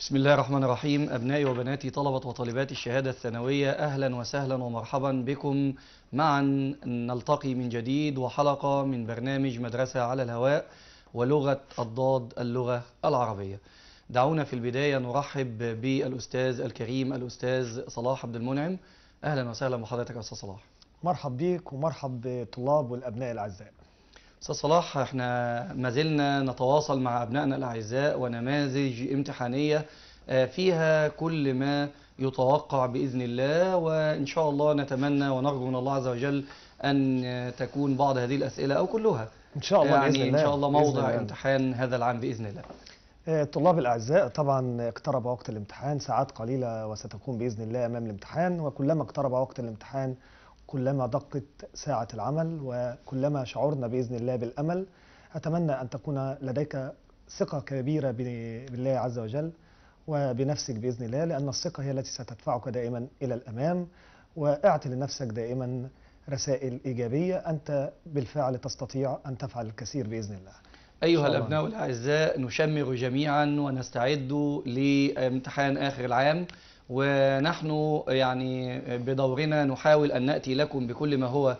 بسم الله الرحمن الرحيم أبنائي وبناتي طلبة وطالبات الشهادة الثانوية أهلا وسهلا ومرحبا بكم معا نلتقي من جديد وحلقة من برنامج مدرسة على الهواء ولغة الضاد اللغة العربية دعونا في البداية نرحب بالأستاذ الكريم الأستاذ صلاح عبد المنعم أهلا وسهلا بحضرتك يا أستاذ صلاح مرحب بك ومرحب بالطلاب والأبناء الأعزاء استاذ صلاح احنا ما زلنا نتواصل مع ابنائنا الاعزاء ونماذج امتحانيه آه، فيها كل ما يتوقع باذن الله وان شاء الله نتمنى ونرجو من الله عز وجل ان تكون بعض هذه الاسئله او كلها ان شاء الله يعني باذن الله ان شاء الله موضع امتحان هذا العام باذن الله الطلاب آه، الأعزاء طبعا اقترب وقت الامتحان ساعات قليلة وستكون بإذن الله أمام الامتحان وكلما اقترب وقت الامتحان كلما دقت ساعة العمل وكلما شعرنا بإذن الله بالأمل أتمنى أن تكون لديك ثقة كبيرة بالله عز وجل وبنفسك بإذن الله لأن الثقة هي التي ستدفعك دائما إلى الأمام واعطي لنفسك دائما رسائل إيجابية أنت بالفعل تستطيع أن تفعل الكثير بإذن الله أيها الأبناء الأعزاء نشمر جميعا ونستعد لامتحان آخر العام ونحن يعني بدورنا نحاول أن نأتي لكم بكل ما هو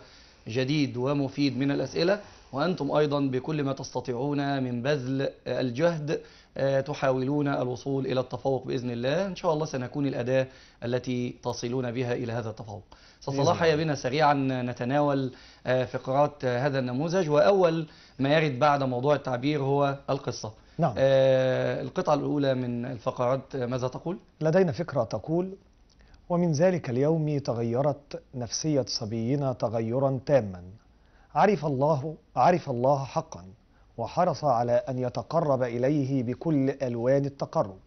جديد ومفيد من الأسئلة وأنتم أيضا بكل ما تستطيعون من بذل الجهد آه، تحاولون الوصول إلى التفوق بإذن الله إن شاء الله سنكون الأداة التي تصلون بها إلى هذا التفوق صلاح يا بنا سريعا نتناول آه، فقرات هذا النموذج وأول ما يرد بعد موضوع التعبير هو القصة نعم آه القطعة الأولى من الفقرات ماذا تقول؟ لدينا فكرة تقول ومن ذلك اليوم تغيرت نفسية صبينا تغيرا تاما عرف الله عرف الله حقا وحرص على أن يتقرب إليه بكل ألوان التقرب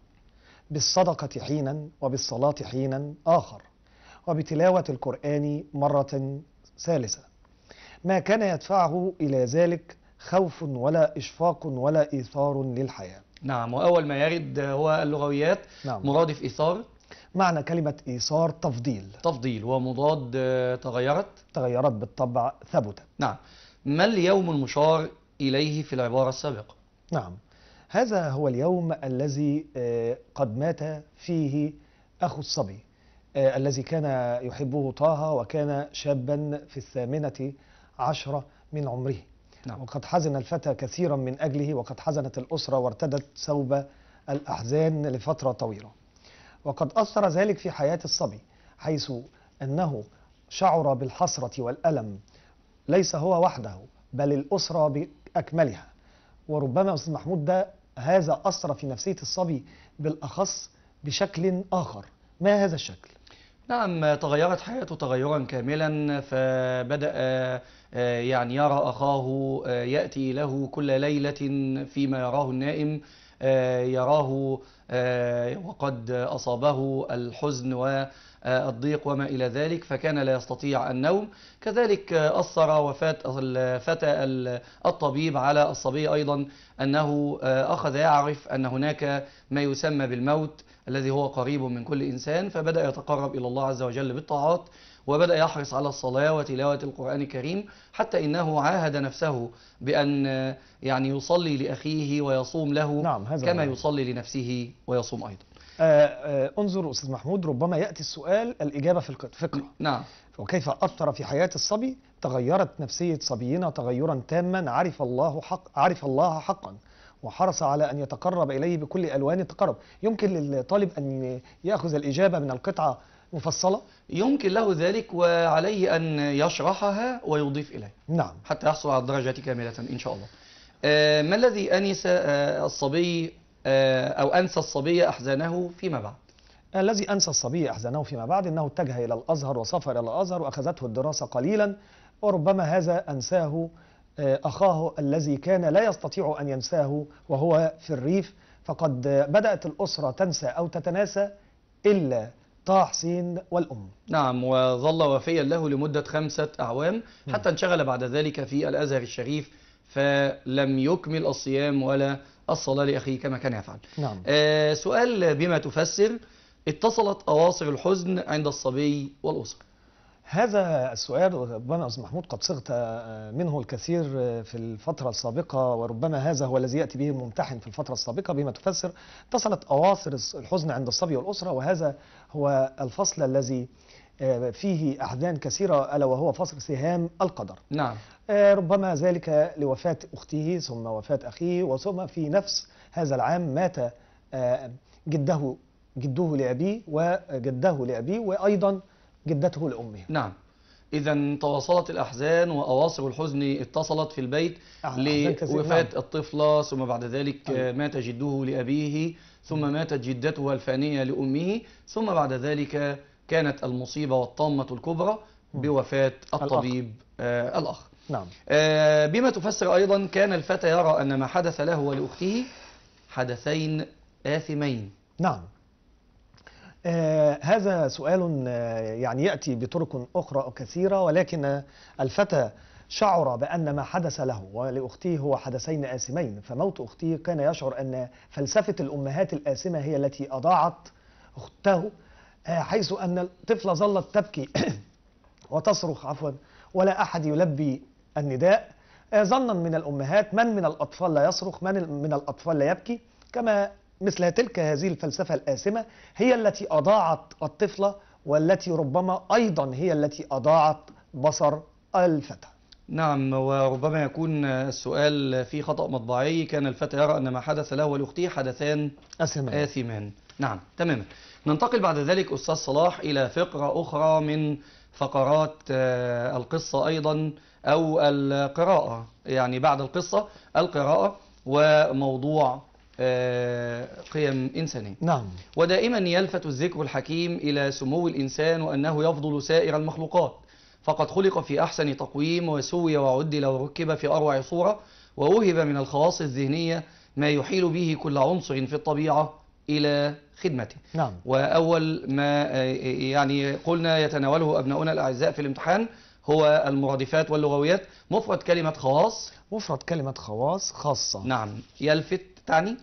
بالصدقة حينا وبالصلاة حينا آخر وبتلاوة القرآن مرة ثالثة ما كان يدفعه إلى ذلك خوف ولا إشفاق ولا إيثار للحياة نعم وأول ما يرد هو اللغويات نعم. مرادف إيثار معنى كلمة إيثار تفضيل تفضيل ومضاد آه، تغيرت تغيرت بالطبع ثبتت نعم ما اليوم المشار إليه في العبارة السابقة نعم هذا هو اليوم الذي آه، قد مات فيه أخو الصبي آه، الذي كان يحبه طه وكان شابا في الثامنة عشرة من عمره نعم. وقد حزن الفتى كثيرا من أجله وقد حزنت الأسرة وارتدت ثوب الأحزان لفترة طويلة وقد أثر ذلك في حياة الصبي حيث أنه شعر بالحسرة والألم ليس هو وحده بل الأسرة بأكملها وربما أستاذ محمود ده هذا أثر في نفسية الصبي بالأخص بشكل آخر ما هذا الشكل؟ نعم تغيرت حياته تغيرا كاملا فبدأ آه، يعني يرى أخاه آه، يأتي له كل ليلة فيما يراه النائم آه، يراه وقد أصابه الحزن والضيق وما إلى ذلك فكان لا يستطيع النوم كذلك أثر وفاة الفتى الطبيب على الصبي أيضا أنه أخذ يعرف أن هناك ما يسمى بالموت الذي هو قريب من كل إنسان فبدأ يتقرب إلى الله عز وجل بالطاعات وبدأ يحرص على الصلاة وتلاوة القرآن الكريم حتى إنه عاهد نفسه بأن يعني يصلي لأخيه ويصوم له نعم هذا كما هو. يصلي لنفسه ويصوم أيضا آآ آه، آآ آه، انظر أستاذ محمود ربما يأتي السؤال الإجابة في الفقه نعم وكيف أثر في حياة الصبي تغيرت نفسية صبينا تغيرا تاما عرف الله حق عرف الله حقا وحرص على أن يتقرب إليه بكل ألوان التقرب يمكن للطالب أن يأخذ الإجابة من القطعة مفصلة يمكن له ذلك وعليه أن يشرحها ويضيف إليها نعم حتى يحصل على الدرجة كاملة إن شاء الله آه، ما الذي أنس آه، الصبي آه، أو أنسى الصبي أحزانه فيما بعد الذي أنسى الصبي أحزانه فيما بعد أنه اتجه إلى الأزهر وسافر إلى الأزهر وأخذته الدراسة قليلا وربما هذا أنساه أخاه الذي كان لا يستطيع أن ينساه وهو في الريف فقد بدأت الأسرة تنسى أو تتناسى إلا طه حسين والأم نعم وظل وفيا له لمدة خمسة أعوام حتى انشغل بعد ذلك في الأزهر الشريف فلم يكمل الصيام ولا الصلاة لأخيه كما كان يفعل نعم. آه سؤال بما تفسر اتصلت أواصر الحزن عند الصبي والأسرة هذا السؤال ربما أستاذ محمود قد صغت آه، منه الكثير آه، في الفترة السابقة وربما هذا هو الذي يأتي به الممتحن في الفترة السابقة بما تفسر اتصلت أواصر الحزن عند الصبي والأسرة وهذا هو الفصل الذي آه، فيه أحزان كثيرة ألا وهو فصل سهام القدر نعم ربما ذلك لوفاة أخته ثم وفاة أخيه وثم في نفس هذا العام مات جده جده لأبيه وجده لأبيه وأيضا جدته لامه نعم إذا تواصلت الأحزان وأواصر الحزن اتصلت في البيت لوفاة نعم. الطفلة ثم بعد ذلك أيوة. مات جده لأبيه ثم نعم. ماتت جدته الفانية لأمه ثم بعد ذلك كانت المصيبة والطامة الكبرى نعم. بوفاة الطبيب الأخ, آه، الأخ. نعم. آه، بما تفسر أيضا كان الفتى يرى أن ما حدث له ولأخته حدثين آثمين نعم آه، هذا سؤال آه، يعني يأتي بطرق أخرى كثيرة ولكن الفتى شعر بأن ما حدث له ولأخته هو حدثين آسمين فموت أخته كان يشعر أن فلسفة الأمهات الآسمة هي التي أضاعت أخته آه، حيث أن الطفلة ظلت تبكي وتصرخ عفوا ولا أحد يلبي النداء ظنا من الأمهات من من الأطفال لا يصرخ من من الأطفال لا يبكي كما مثل تلك هذه الفلسفة الآثمة هي التي أضاعت الطفلة والتي ربما أيضا هي التي أضاعت بصر الفتى نعم وربما يكون السؤال في خطأ مطبعي كان الفتى يرى أن ما حدث له ولأخته حدثان آثمان, آثمان. نعم تماما ننتقل بعد ذلك أستاذ صلاح إلى فقرة أخرى من فقرات آه، القصة أيضا أو القراءة يعني بعد القصة القراءة وموضوع آه، قيم إنسانية نعم ودائما يلفت الذكر الحكيم إلى سمو الإنسان وأنه يفضل سائر المخلوقات فقد خلق في أحسن تقويم وسوي وعدل وركب في أروع صورة ووهب من الخواص الذهنية ما يحيل به كل عنصر في الطبيعة إلى خدمته نعم. وأول ما آه، يعني قلنا يتناوله أبناؤنا الأعزاء في الامتحان هو المرادفات واللغويات مفرد كلمة خواص مفرد كلمة خواص خاصة نعم يلفت تعني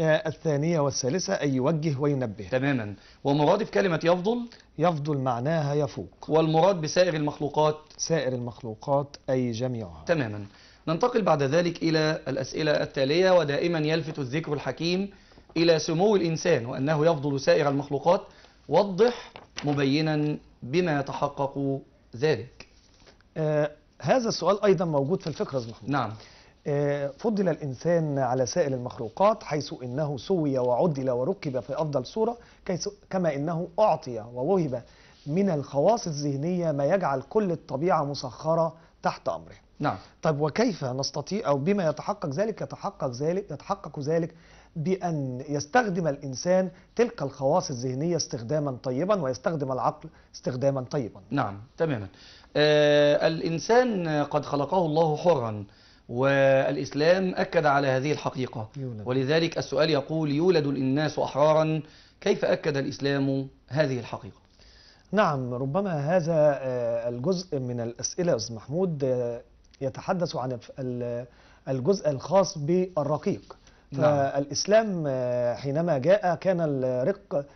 آه، الثانية والثالثة أي يوجه وينبه تماما ومرادف كلمة يفضل يفضل معناها يفوق والمراد بسائر المخلوقات سائر المخلوقات أي جميعها تماما ننتقل بعد ذلك إلى الأسئلة التالية ودائما يلفت الذكر الحكيم إلى سمو الإنسان وأنه يفضل سائر المخلوقات وضح مبينا بما يتحقق ذلك آه هذا السؤال أيضا موجود في الفكرة نعم فضل الإنسان على سائر المخلوقات حيث إنه سوي وعدل وركب في أفضل صورة كما إنه أعطي ووهب من الخواص الذهنية ما يجعل كل الطبيعة مسخرة تحت أمره نعم طيب وكيف نستطيع أو بما يتحقق ذلك يتحقق ذلك يتحقق ذلك بأن يستخدم الإنسان تلك الخواص الذهنية استخداما طيبا ويستخدم العقل استخداما طيبا نعم تماما آه الإنسان قد خلقه الله حرا والإسلام أكد على هذه الحقيقة يولد. ولذلك السؤال يقول يولد الناس أحرارا كيف أكد الإسلام هذه الحقيقة نعم ربما هذا آه، الجزء من الأسئلة أستاذ محمود آه، يتحدث عن الجزء الخاص بالرقيق نعم. فالإسلام آه، حينما جاء كان الرق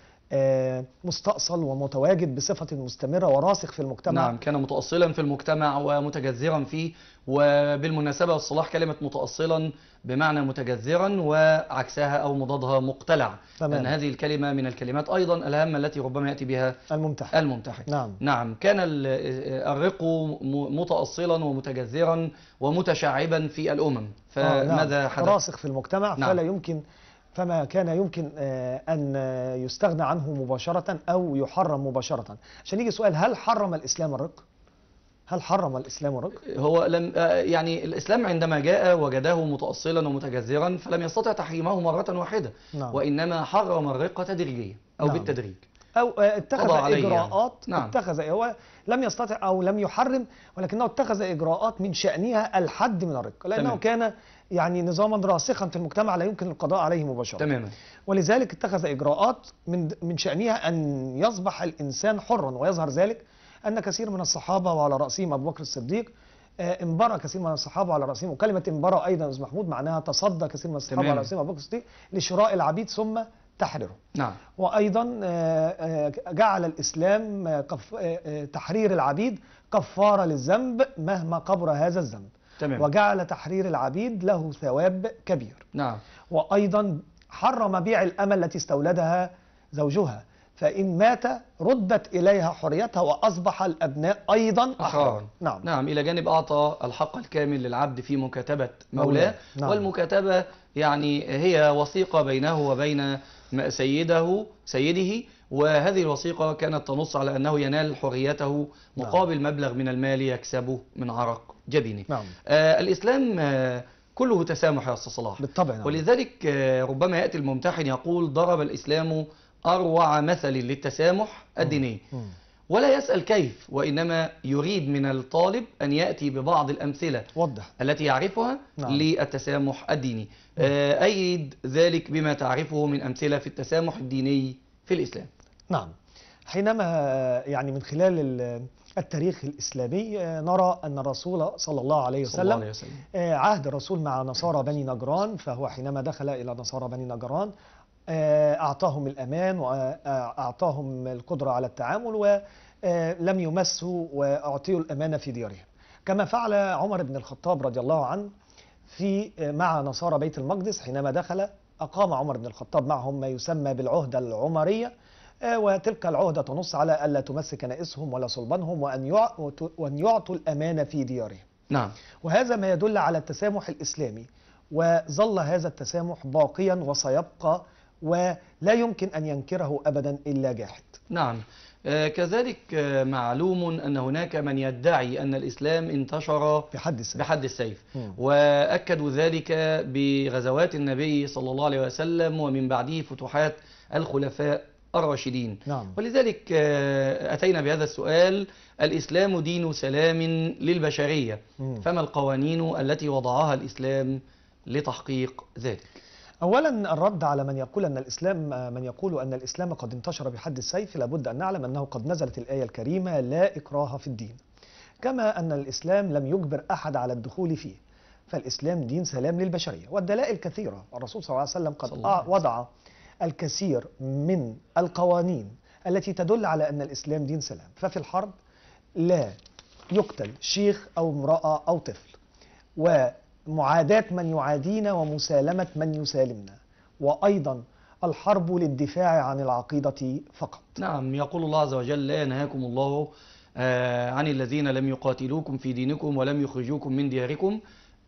مستأصل ومتواجد بصفة مستمرة وراسخ في المجتمع نعم كان متأصلا في المجتمع ومتجذرا فيه وبالمناسبة الصلاح كلمة متأصلا بمعنى متجذرا وعكسها أو مضادها مقتلع تمام. لأن هذه الكلمة من الكلمات أيضا الهامة التي ربما يأتي بها الممتحن, الممتحن. نعم. نعم كان الرق متأصلا ومتجذرا ومتشعبا في الأمم آه، نعم. فماذا نعم. حدث؟ راسخ في المجتمع نعم. فلا يمكن فما كان يمكن آه، أن يستغنى عنه مباشرة أو يحرم مباشرة عشان يجي سؤال هل حرم الإسلام الرق؟ هل حرم الإسلام الرجل؟ هو لم آه، يعني الإسلام عندما جاء وجده متأصلا ومتجذرا فلم يستطع تحريمه مرة واحدة نعم. وإنما حرم الرقة تدريجيا أو نعم. بالتدريج أو آه، اتخذ يعني. إجراءات نعم. اتخذ هو لم يستطع أو لم يحرم ولكنه اتخذ إجراءات من شأنها الحد من الرقة لأنه تمام. كان يعني نظاما راسخا في المجتمع لا يمكن القضاء عليه مباشرة تماما ولذلك اتخذ إجراءات من من شأنها أن يصبح الإنسان حرا ويظهر ذلك أن كثير من الصحابة وعلى رأسهم أبو بكر الصديق آه، انبرى كثير من الصحابه على راسهم وكلمه انبرى ايضا استاذ محمود معناها تصدى كثير من الصحابه على راسهم ابو بكر الصديق لشراء العبيد ثم تحريره. نعم وايضا آه، آه، جعل الاسلام تحرير العبيد كفاره للذنب مهما قبر هذا الذنب تمام. وجعل تحرير العبيد له ثواب كبير نعم وايضا حرم بيع الامل التي استولدها زوجها فإن مات ردت إليها حريتها وأصبح الأبناء أيضا أحرار نعم. نعم إلى جانب أعطى الحق الكامل للعبد في مكاتبة مولاه نعم. والمكاتبة يعني هي وثيقة بينه وبين سيده سيده وهذه الوثيقة كانت تنص على أنه ينال حريته نعم. مقابل نعم. مبلغ من المال يكسبه من عرق جبينه نعم. آه الإسلام آه كله تسامح يا أستاذ صلاح بالطبع نعم. ولذلك آه ربما يأتي الممتحن يقول ضرب الإسلام أروع مثل للتسامح الديني ولا يسأل كيف وإنما يريد من الطالب أن يأتي ببعض الأمثلة وضح. التي يعرفها نعم. للتسامح الديني آه، أيد ذلك بما تعرفه من أمثلة في التسامح الديني في الإسلام نعم حينما آه، يعني من خلال آه، التاريخ الإسلامي نرى أن الرسول صلى الله عليه وسلم, الله عليه وسلم. عهد الرسول مع نصارى بني نجران فهو حينما دخل إلى نصارى بني نجران آه، أعطاهم الأمان وأعطاهم آه، القدرة على التعامل ولم آه، يمسوا وأعطيوا الأمانة في ديارهم كما فعل عمر بن الخطاب رضي الله عنه في مع نصارى بيت المقدس حينما دخل أقام عمر بن الخطاب معهم ما يسمى بالعهدة العمرية وتلك العهدة تنص على ألا تمس كنائسهم ولا صلبانهم وأن يعطوا الأمانة في ديارهم نعم. وهذا ما يدل على التسامح الإسلامي وظل هذا التسامح باقيا وسيبقى ولا يمكن أن ينكره أبدا إلا جاحد نعم آه، كذلك آه، معلوم أن هناك من يدعي أن الإسلام انتشر بحد السيف, بحد السيف وأكدوا ذلك بغزوات النبي صلى الله عليه وسلم ومن بعده فتوحات الخلفاء الراشدين نعم. ولذلك آه، أتينا بهذا السؤال الإسلام دين سلام للبشرية مم. فما القوانين التي وضعها الإسلام لتحقيق ذلك أولا الرد على من يقول أن الإسلام من يقول أن الإسلام قد انتشر بحد السيف لابد أن نعلم أنه قد نزلت الآية الكريمة لا إكراه في الدين كما أن الإسلام لم يجبر أحد على الدخول فيه فالإسلام دين سلام للبشرية والدلائل كثيرة الرسول صلى الله عليه وسلم قد الله وضع الكثير من القوانين التي تدل على أن الإسلام دين سلام ففي الحرب لا يقتل شيخ أو امرأة أو طفل و معاداة من يعادينا ومسالمة من يسالمنا وأيضا الحرب للدفاع عن العقيدة فقط نعم يقول الله عز وجل لا ينهاكم الله آه، عن الذين لم يقاتلوكم في دينكم ولم يخرجوكم من دياركم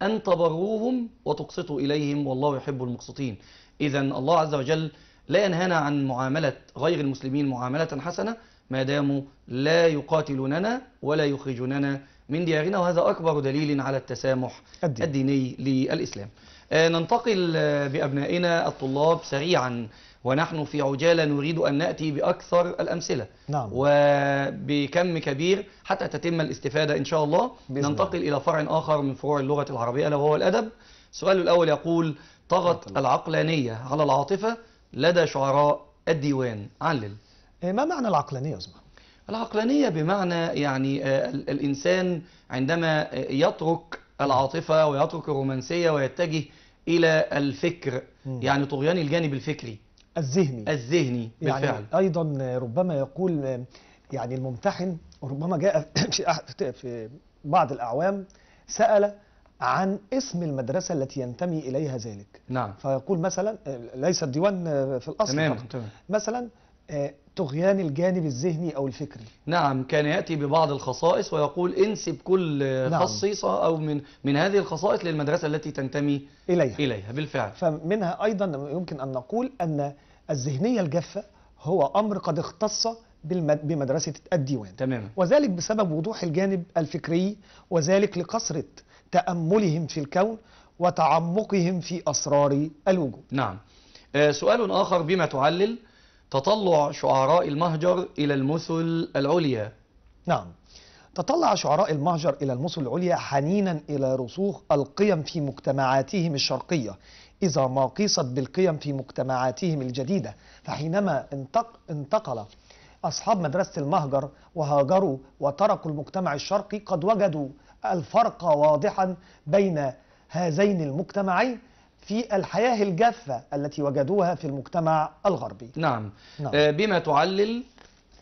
أن تبروهم وتقسطوا إليهم والله يحب المقسطين إذا الله عز وجل لا ينهانا عن معاملة غير المسلمين معاملة حسنة ما داموا لا يقاتلوننا ولا يخرجوننا من ديارنا وهذا أكبر دليل على التسامح الدين. الديني للإسلام آه، ننتقل آه، بأبنائنا الطلاب سريعا ونحن في عجالة نريد أن نأتي بأكثر الأمثلة نعم. وبكم كبير حتى تتم الاستفادة إن شاء الله ننتقل الله. إلى فرع آخر من فروع اللغة العربية ألا وهو الأدب السؤال الأول يقول طغت العقلانية على العاطفة لدى شعراء الديوان علل إيه، ما معنى العقلانية يا العقلانية بمعنى يعني آه، الإنسان عندما آه، يترك العاطفة ويترك الرومانسية ويتجه إلى الفكر يعني طغيان الجانب الفكري الذهني الذهني يعني بالفعل يعني أيضا ربما يقول آه، يعني الممتحن ربما جاء في بعض الأعوام سأل عن اسم المدرسة التي ينتمي إليها ذلك نعم فيقول مثلا ليس الديوان في الأصل تمام. تمام. مثلا آه، طغيان الجانب الذهني أو الفكري نعم كان يأتي ببعض الخصائص ويقول انسب كل نعم. خصيصة أو من من هذه الخصائص للمدرسة التي تنتمي إليها, إليها بالفعل فمنها أيضا يمكن أن نقول أن الذهنية الجافة هو أمر قد اختص بمدرسة الديوان تماما وذلك بسبب وضوح الجانب الفكري وذلك لكثرة تأملهم في الكون وتعمقهم في أسرار الوجود نعم آه، سؤال آخر بما تعلل تطلع شعراء المهجر إلى المثل العليا نعم تطلع شعراء المهجر إلى المثل العليا حنينا إلى رسوخ القيم في مجتمعاتهم الشرقية إذا ما قيست بالقيم في مجتمعاتهم الجديدة فحينما انتقل أصحاب مدرسة المهجر وهاجروا وتركوا المجتمع الشرقي قد وجدوا الفرق واضحا بين هذين المجتمعين في الحياة الجافة التي وجدوها في المجتمع الغربي نعم, نعم. آه، بما تعلل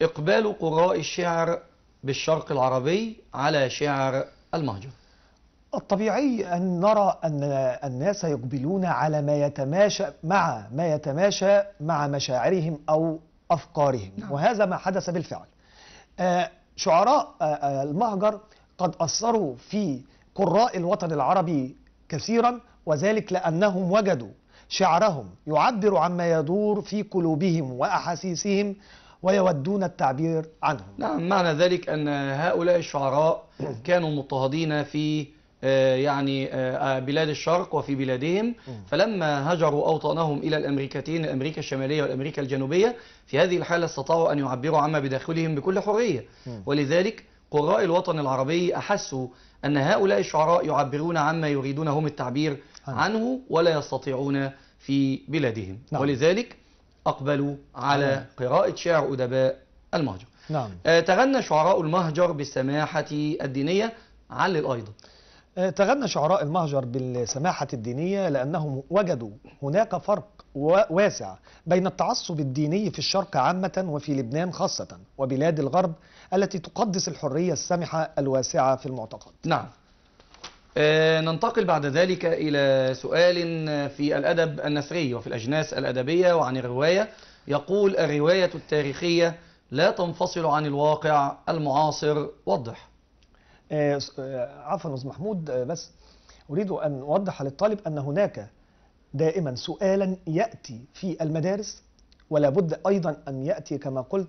إقبال قراء الشعر بالشرق العربي على شعر المهجر الطبيعي أن نرى أن الناس يقبلون على ما يتماشى مع ما يتماشى مع مشاعرهم أو أفكارهم نعم. وهذا ما حدث بالفعل آه، شعراء آه، المهجر قد أثروا في قراء الوطن العربي كثيرا وذلك لأنهم وجدوا شعرهم يعبر عما يدور في قلوبهم وأحاسيسهم ويودون التعبير عنه نعم معنى ذلك أن هؤلاء الشعراء كانوا مضطهدين في آه، يعني آه، آه، بلاد الشرق وفي بلادهم فلما هجروا أوطانهم إلى الأمريكتين أمريكا الشمالية والأمريكا الجنوبية في هذه الحالة استطاعوا أن يعبروا عما بداخلهم بكل حرية ولذلك قراء الوطن العربي أحسوا أن هؤلاء الشعراء يعبرون عما يريدون هم التعبير نعم. عنه ولا يستطيعون في بلادهم نعم. ولذلك أقبلوا على نعم. قراءة شعر أدباء المهجر نعم. آه، تغنى شعراء المهجر بالسماحة الدينية علل أيضا آه، تغنى شعراء المهجر بالسماحة الدينية لأنهم وجدوا هناك فرق واسع بين التعصب الديني في الشرق عامة وفي لبنان خاصة وبلاد الغرب التي تقدس الحرية السمحة الواسعة في المعتقد نعم آه، ننتقل بعد ذلك إلى سؤال في الأدب النثري وفي الأجناس الأدبية وعن الرواية يقول الرواية التاريخية لا تنفصل عن الواقع المعاصر وضح آه، آه، عفوا أستاذ محمود بس أريد أن أوضح للطالب أن هناك دائما سؤالا يأتي في المدارس ولا بد أيضا أن يأتي كما قلت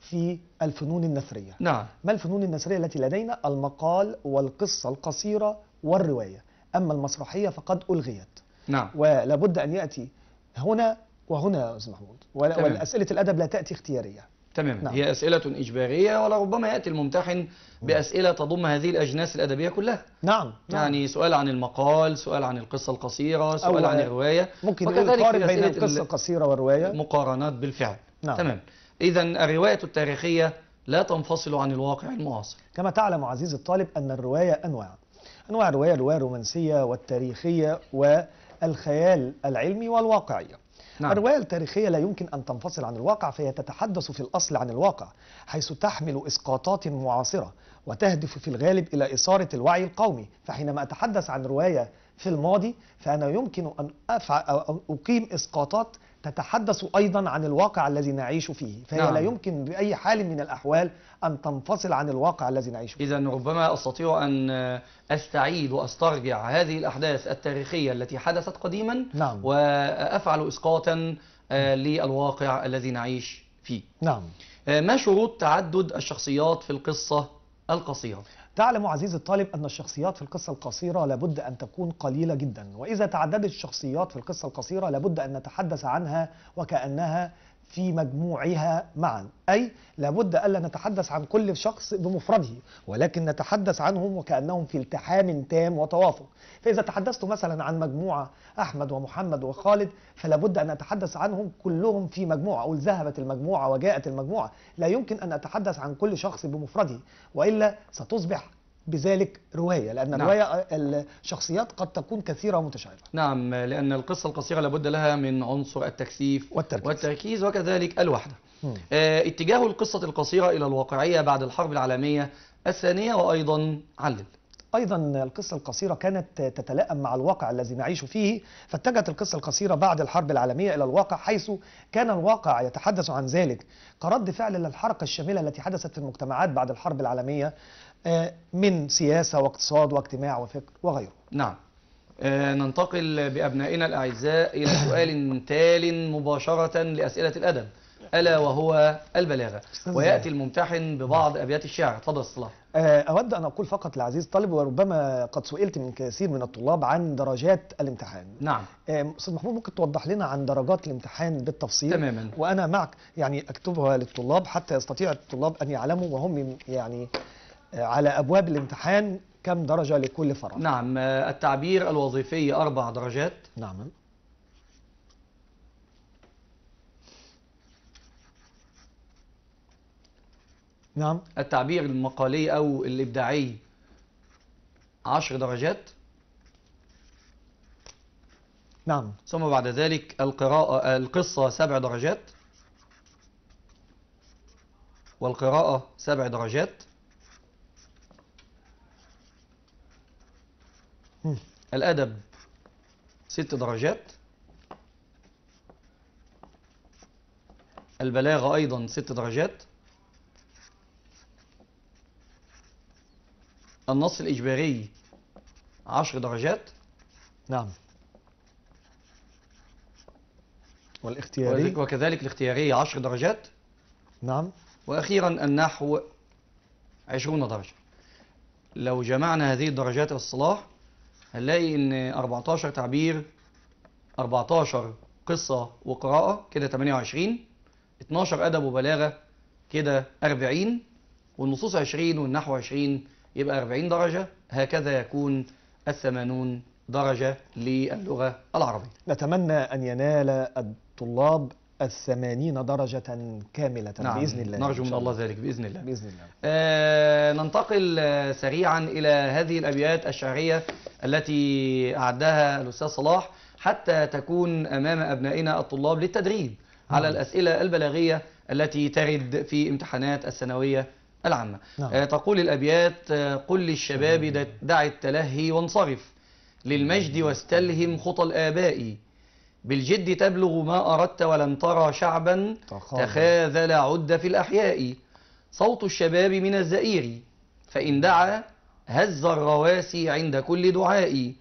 في الفنون النثرية نعم. ما الفنون النثرية التي لدينا المقال والقصة القصيرة والرواية أما المسرحية فقد ألغيت نعم ولا بد أن يأتي هنا وهنا يا أستاذ محمود وأسئلة الأدب لا تأتي اختيارية تمام نعم. هي أسئلة إجبارية ولربما يأتي الممتحن نعم. بأسئلة تضم هذه الأجناس الأدبية كلها نعم, يعني نعم. يعني سؤال عن المقال سؤال عن القصة القصيرة سؤال عن الرواية ممكن يقارن بين القصة القصيرة والرواية مقارنات بالفعل نعم. تمام إذا الرواية التاريخية لا تنفصل عن الواقع المعاصر كما تعلم عزيزي الطالب أن الرواية أنواع أنواع الرواية الرواية الرومانسية والتاريخية والخيال العلمي والواقعية نعم. الرواية التاريخية لا يمكن أن تنفصل عن الواقع فهي تتحدث في الأصل عن الواقع حيث تحمل إسقاطات معاصرة وتهدف في الغالب إلى إثارة الوعي القومي فحينما أتحدث عن رواية في الماضي فأنا يمكن أن أقيم إسقاطات تتحدث أيضا عن الواقع الذي نعيش فيه فهي نعم. لا يمكن بأي حال من الأحوال أن تنفصل عن الواقع الذي نعيشه إذا ربما أستطيع أن أستعيد وأسترجع هذه الأحداث التاريخية التي حدثت قديما نعم. وأفعل إسقاطا آه، للواقع الذي نعيش فيه نعم آه، ما شروط تعدد الشخصيات في القصة القصيرة؟ تعلم عزيزي الطالب أن الشخصيات في القصة القصيرة لابد أن تكون قليلة جدا وإذا تعددت الشخصيات في القصة القصيرة لابد أن نتحدث عنها وكأنها في مجموعها معا أي لابد ألا نتحدث عن كل شخص بمفرده ولكن نتحدث عنهم وكأنهم في التحام تام وتوافق فإذا تحدثت مثلا عن مجموعة أحمد ومحمد وخالد فلابد أن أتحدث عنهم كلهم في مجموعة أقول ذهبت المجموعة وجاءت المجموعة لا يمكن أن أتحدث عن كل شخص بمفرده وإلا ستصبح بذلك رواية لأن نعم. الرواية الشخصيات قد تكون كثيرة ومتشعبة نعم لأن القصة القصيرة لابد لها من عنصر التكثيف والتركيز, والتركيز وكذلك الوحدة آه اتجاه القصة القصيرة إلى الواقعية بعد الحرب العالمية الثانية وأيضا علل أيضا القصة القصيرة كانت تتلائم مع الواقع الذي نعيش فيه فاتجهت القصة القصيرة بعد الحرب العالمية إلى الواقع حيث كان الواقع يتحدث عن ذلك كرد فعل للحركة الشاملة التي حدثت في المجتمعات بعد الحرب العالمية آه، من سياسة واقتصاد واجتماع وفكر وغيره نعم آه، ننتقل بأبنائنا الأعزاء إلى سؤال تال مباشرة لأسئلة الأدب ألا وهو البلاغة ويأتي الممتحن ببعض أبيات الشعر تفضل صلاح آه، أود أن أقول فقط لعزيز طالب وربما قد سئلت من كثير من الطلاب عن درجات الامتحان نعم أستاذ محمود ممكن توضح لنا عن درجات الامتحان بالتفصيل تماما وأنا معك يعني أكتبها للطلاب حتى يستطيع الطلاب أن يعلموا وهم يعني على أبواب الامتحان كم درجة لكل فرع نعم آه، التعبير الوظيفي أربع درجات نعم نعم التعبير المقالي أو الإبداعي عشر درجات نعم ثم بعد ذلك القراءة آه، القصة سبع درجات والقراءة سبع درجات الأدب ست درجات البلاغة أيضا ست درجات النص الإجباري عشر درجات نعم والاختياري وكذلك الاختيارية عشر درجات نعم وأخيرا النحو عشرون درجة لو جمعنا هذه الدرجات الصلاح هنلاقي ان 14 تعبير 14 قصة وقراءة كده 28 12 أدب وبلاغة كده 40 والنصوص 20 والنحو 20 يبقى 40 درجة هكذا يكون الثمانون درجة للغة العربية نتمنى أن ينال الطلاب الثمانين درجة كاملة نعم بإذن الله نرجو من الله ذلك بإذن الله بإذن الله آه ننتقل سريعا إلى هذه الأبيات الشعرية التي أعدها الأستاذ صلاح حتى تكون أمام أبنائنا الطلاب للتدريب نعم. على الأسئلة البلاغية التي ترد في امتحانات الثانوية العامة نعم. آه، تقول الأبيات آه، قل للشباب نعم. دع التلهي وانصرف للمجد نعم. واستلهم خطى الآباء بالجد تبلغ ما أردت ولم ترى شعبا تخاذل عد في الأحياء صوت الشباب من الزئير فإن دعا هز الرواسي عند كل دعائي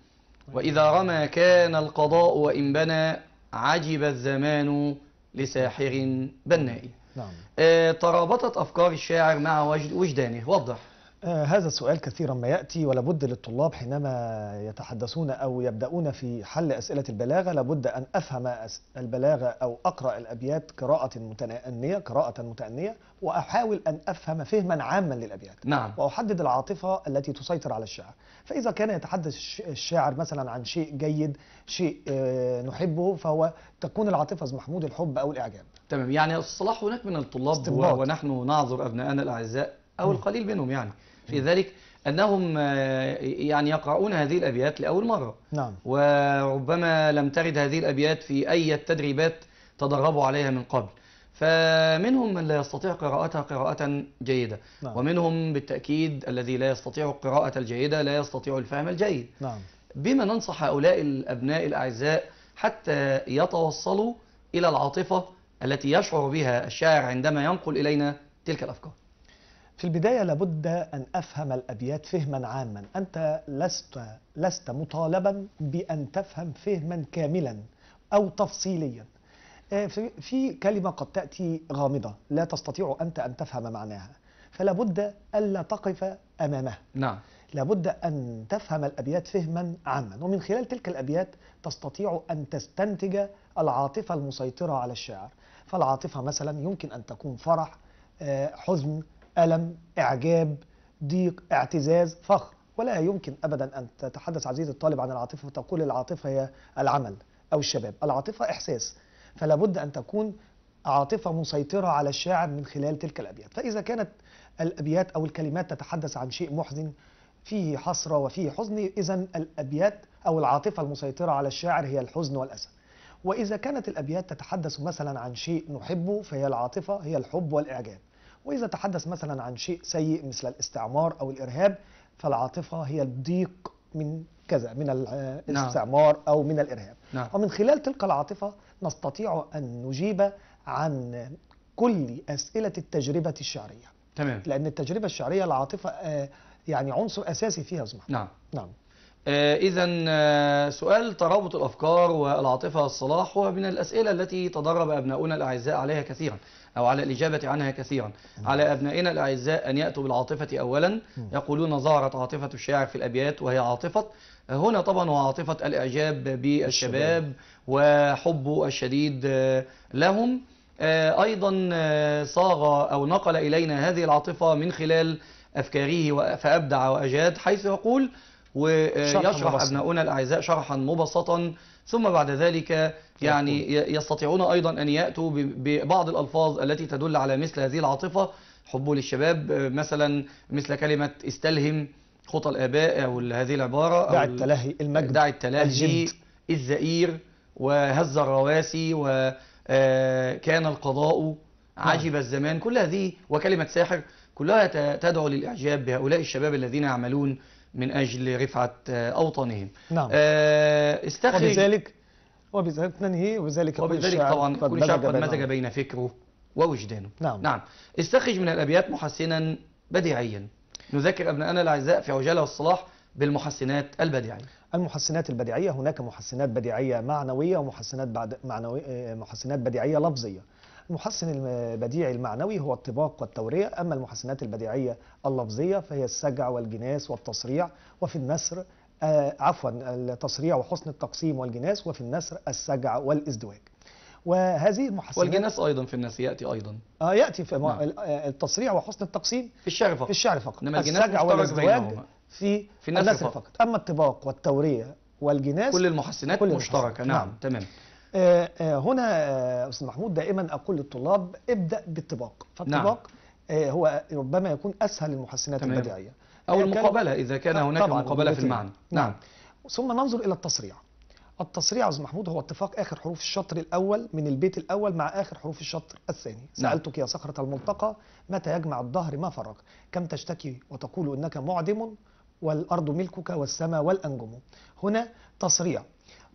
وإذا رمى كان القضاء وإن بنى عجب الزمان لساحر بناء نعم. آه ترابطت أفكار الشاعر مع وجدانه وضح آه هذا السؤال كثيرا ما يأتي ولابد للطلاب حينما يتحدثون أو يبدأون في حل أسئلة البلاغة لابد أن أفهم البلاغة أو أقرأ الأبيات قراءة متأنية قراءة متأنية وأحاول أن أفهم فهما عاما للأبيات نعم. وأحدد العاطفة التي تسيطر على الشعر فإذا كان يتحدث الشاعر مثلا عن شيء جيد شيء آه، نحبه فهو تكون العاطفة محمود الحب أو الإعجاب تمام يعني الصلاح هناك من الطلاب استنباط. ونحن نعذر أبنائنا الأعزاء أو القليل منهم يعني في ذلك أنهم آه، يعني يقرؤون هذه الأبيات لأول مرة نعم. وربما لم ترد هذه الأبيات في أي تدريبات تدربوا عليها من قبل فمنهم من لا يستطيع قراءتها قراءة جيدة نعم. ومنهم بالتأكيد الذي لا يستطيع القراءة الجيدة لا يستطيع الفهم الجيد نعم. بما ننصح هؤلاء الأبناء الأعزاء حتى يتوصلوا إلى العاطفة التي يشعر بها الشاعر عندما ينقل إلينا تلك الأفكار في البداية لابد أن أفهم الأبيات فهما عاما أنت لست, لست مطالبا بأن تفهم فهما كاملا أو تفصيليا آه، في كلمة قد تأتي غامضة لا تستطيع أنت أن تفهم معناها فلابد ألا تقف أمامها نعم لابد أن تفهم الأبيات فهما عاما ومن خلال تلك الأبيات تستطيع أن تستنتج العاطفة المسيطرة على الشاعر فالعاطفة مثلا يمكن أن تكون فرح آه، حزن ألم إعجاب ضيق اعتزاز فخر ولا يمكن أبدا أن تتحدث عزيزي الطالب عن العاطفة وتقول العاطفة هي العمل أو الشباب العاطفة إحساس فلا بد أن تكون عاطفة مسيطرة على الشاعر من خلال تلك الأبيات فإذا كانت الأبيات أو الكلمات تتحدث عن شيء محزن فيه حسرة وفيه حزن إذا الأبيات أو العاطفة المسيطرة على الشاعر هي الحزن والأسى وإذا كانت الأبيات تتحدث مثلا عن شيء نحبه فهي العاطفة هي الحب والإعجاب وإذا تحدث مثلا عن شيء سيء مثل الاستعمار أو الإرهاب فالعاطفة هي الضيق من كذا من نعم. الاستعمار نعم. أو من الإرهاب نعم. ومن خلال تلك العاطفة نستطيع أن نجيب عن كل أسئلة التجربة الشعرية تمام لأن التجربة الشعرية العاطفة آه، يعني عنصر أساسي فيها زمان نعم نعم آه، إذا آه، سؤال ترابط الأفكار والعاطفة الصلاح هو من الأسئلة التي تدرب أبناؤنا الأعزاء عليها كثيرا أو على الإجابة عنها كثيرا على أبنائنا الأعزاء أن يأتوا بالعاطفة أولا يقولون ظهرت عاطفة الشاعر في الأبيات وهي عاطفة هنا طبعا وعاطفة الإعجاب بالشباب وحبه الشديد لهم آه، أيضا آه، صاغ أو نقل إلينا هذه العاطفة من خلال أفكاره فأبدع وأجاد حيث يقول ويشرح آه، أبناؤنا الأعزاء شرحا مبسطا ثم بعد ذلك يعني يستطيعون أيضا أن يأتوا ببعض الألفاظ التي تدل على مثل هذه العاطفة حب للشباب مثلا مثل كلمة استلهم خطى الآباء أو هذه العبارة دع التلهي المجد دع التلهي الجد الزئير وهز الرواسي وكان آه، القضاء نعم. عجب الزمان كل هذه وكلمة ساحر كلها تدعو للإعجاب بهؤلاء الشباب الذين يعملون من أجل رفعة آه، أوطانهم نعم آه، استخرج وبذلك وبذلك ننهي وبذلك وبذلك طبعا كل شعب قد مزج بين فكره ووجدانه نعم نعم استخرج من الأبيات محسنا بديعيا نذكر أبناءنا الأعزاء في عجالة والصلاح بالمحسنات البديعية المحسنات البديعية هناك محسنات بديعية معنوية ومحسنات بعد معنوي آه، محسنات بديعية لفظية المحسن البديع المعنوي هو الطباق والتورية أما المحسنات البديعية اللفظية فهي السجع والجناس والتصريع وفي النسر آه عفوا التصريع وحسن التقسيم والجناس وفي النسر السجع والازدواج وهذه المحسنات والجناس ايضا في الناس ياتي ايضا اه ياتي في نعم. آه، التصريع وحسن التقسيم في الشعر فقط في الشعر فقط انما السجع والازدواج في, في النسر, النسر فقط. فقط اما الطباق والتوريه والجناس كل المحسنات كل مشتركه نعم. نعم تمام آه، آه، هنا آه، استاذ محمود دائما اقول للطلاب ابدا بالطباق فالطباق نعم. هو ربما يكون اسهل المحسنات البديعيه او المقابله اذا كان هناك مقابله في المعنى نعم. نعم ثم ننظر الى التصريع التصريع استاذ محمود هو اتفاق اخر حروف الشطر الاول من البيت الاول مع اخر حروف الشطر الثاني نعم. سالتك يا صخره الملتقى متى يجمع الدهر ما فرق كم تشتكي وتقول انك معدم والارض ملكك والسماء والانجم هنا تصريع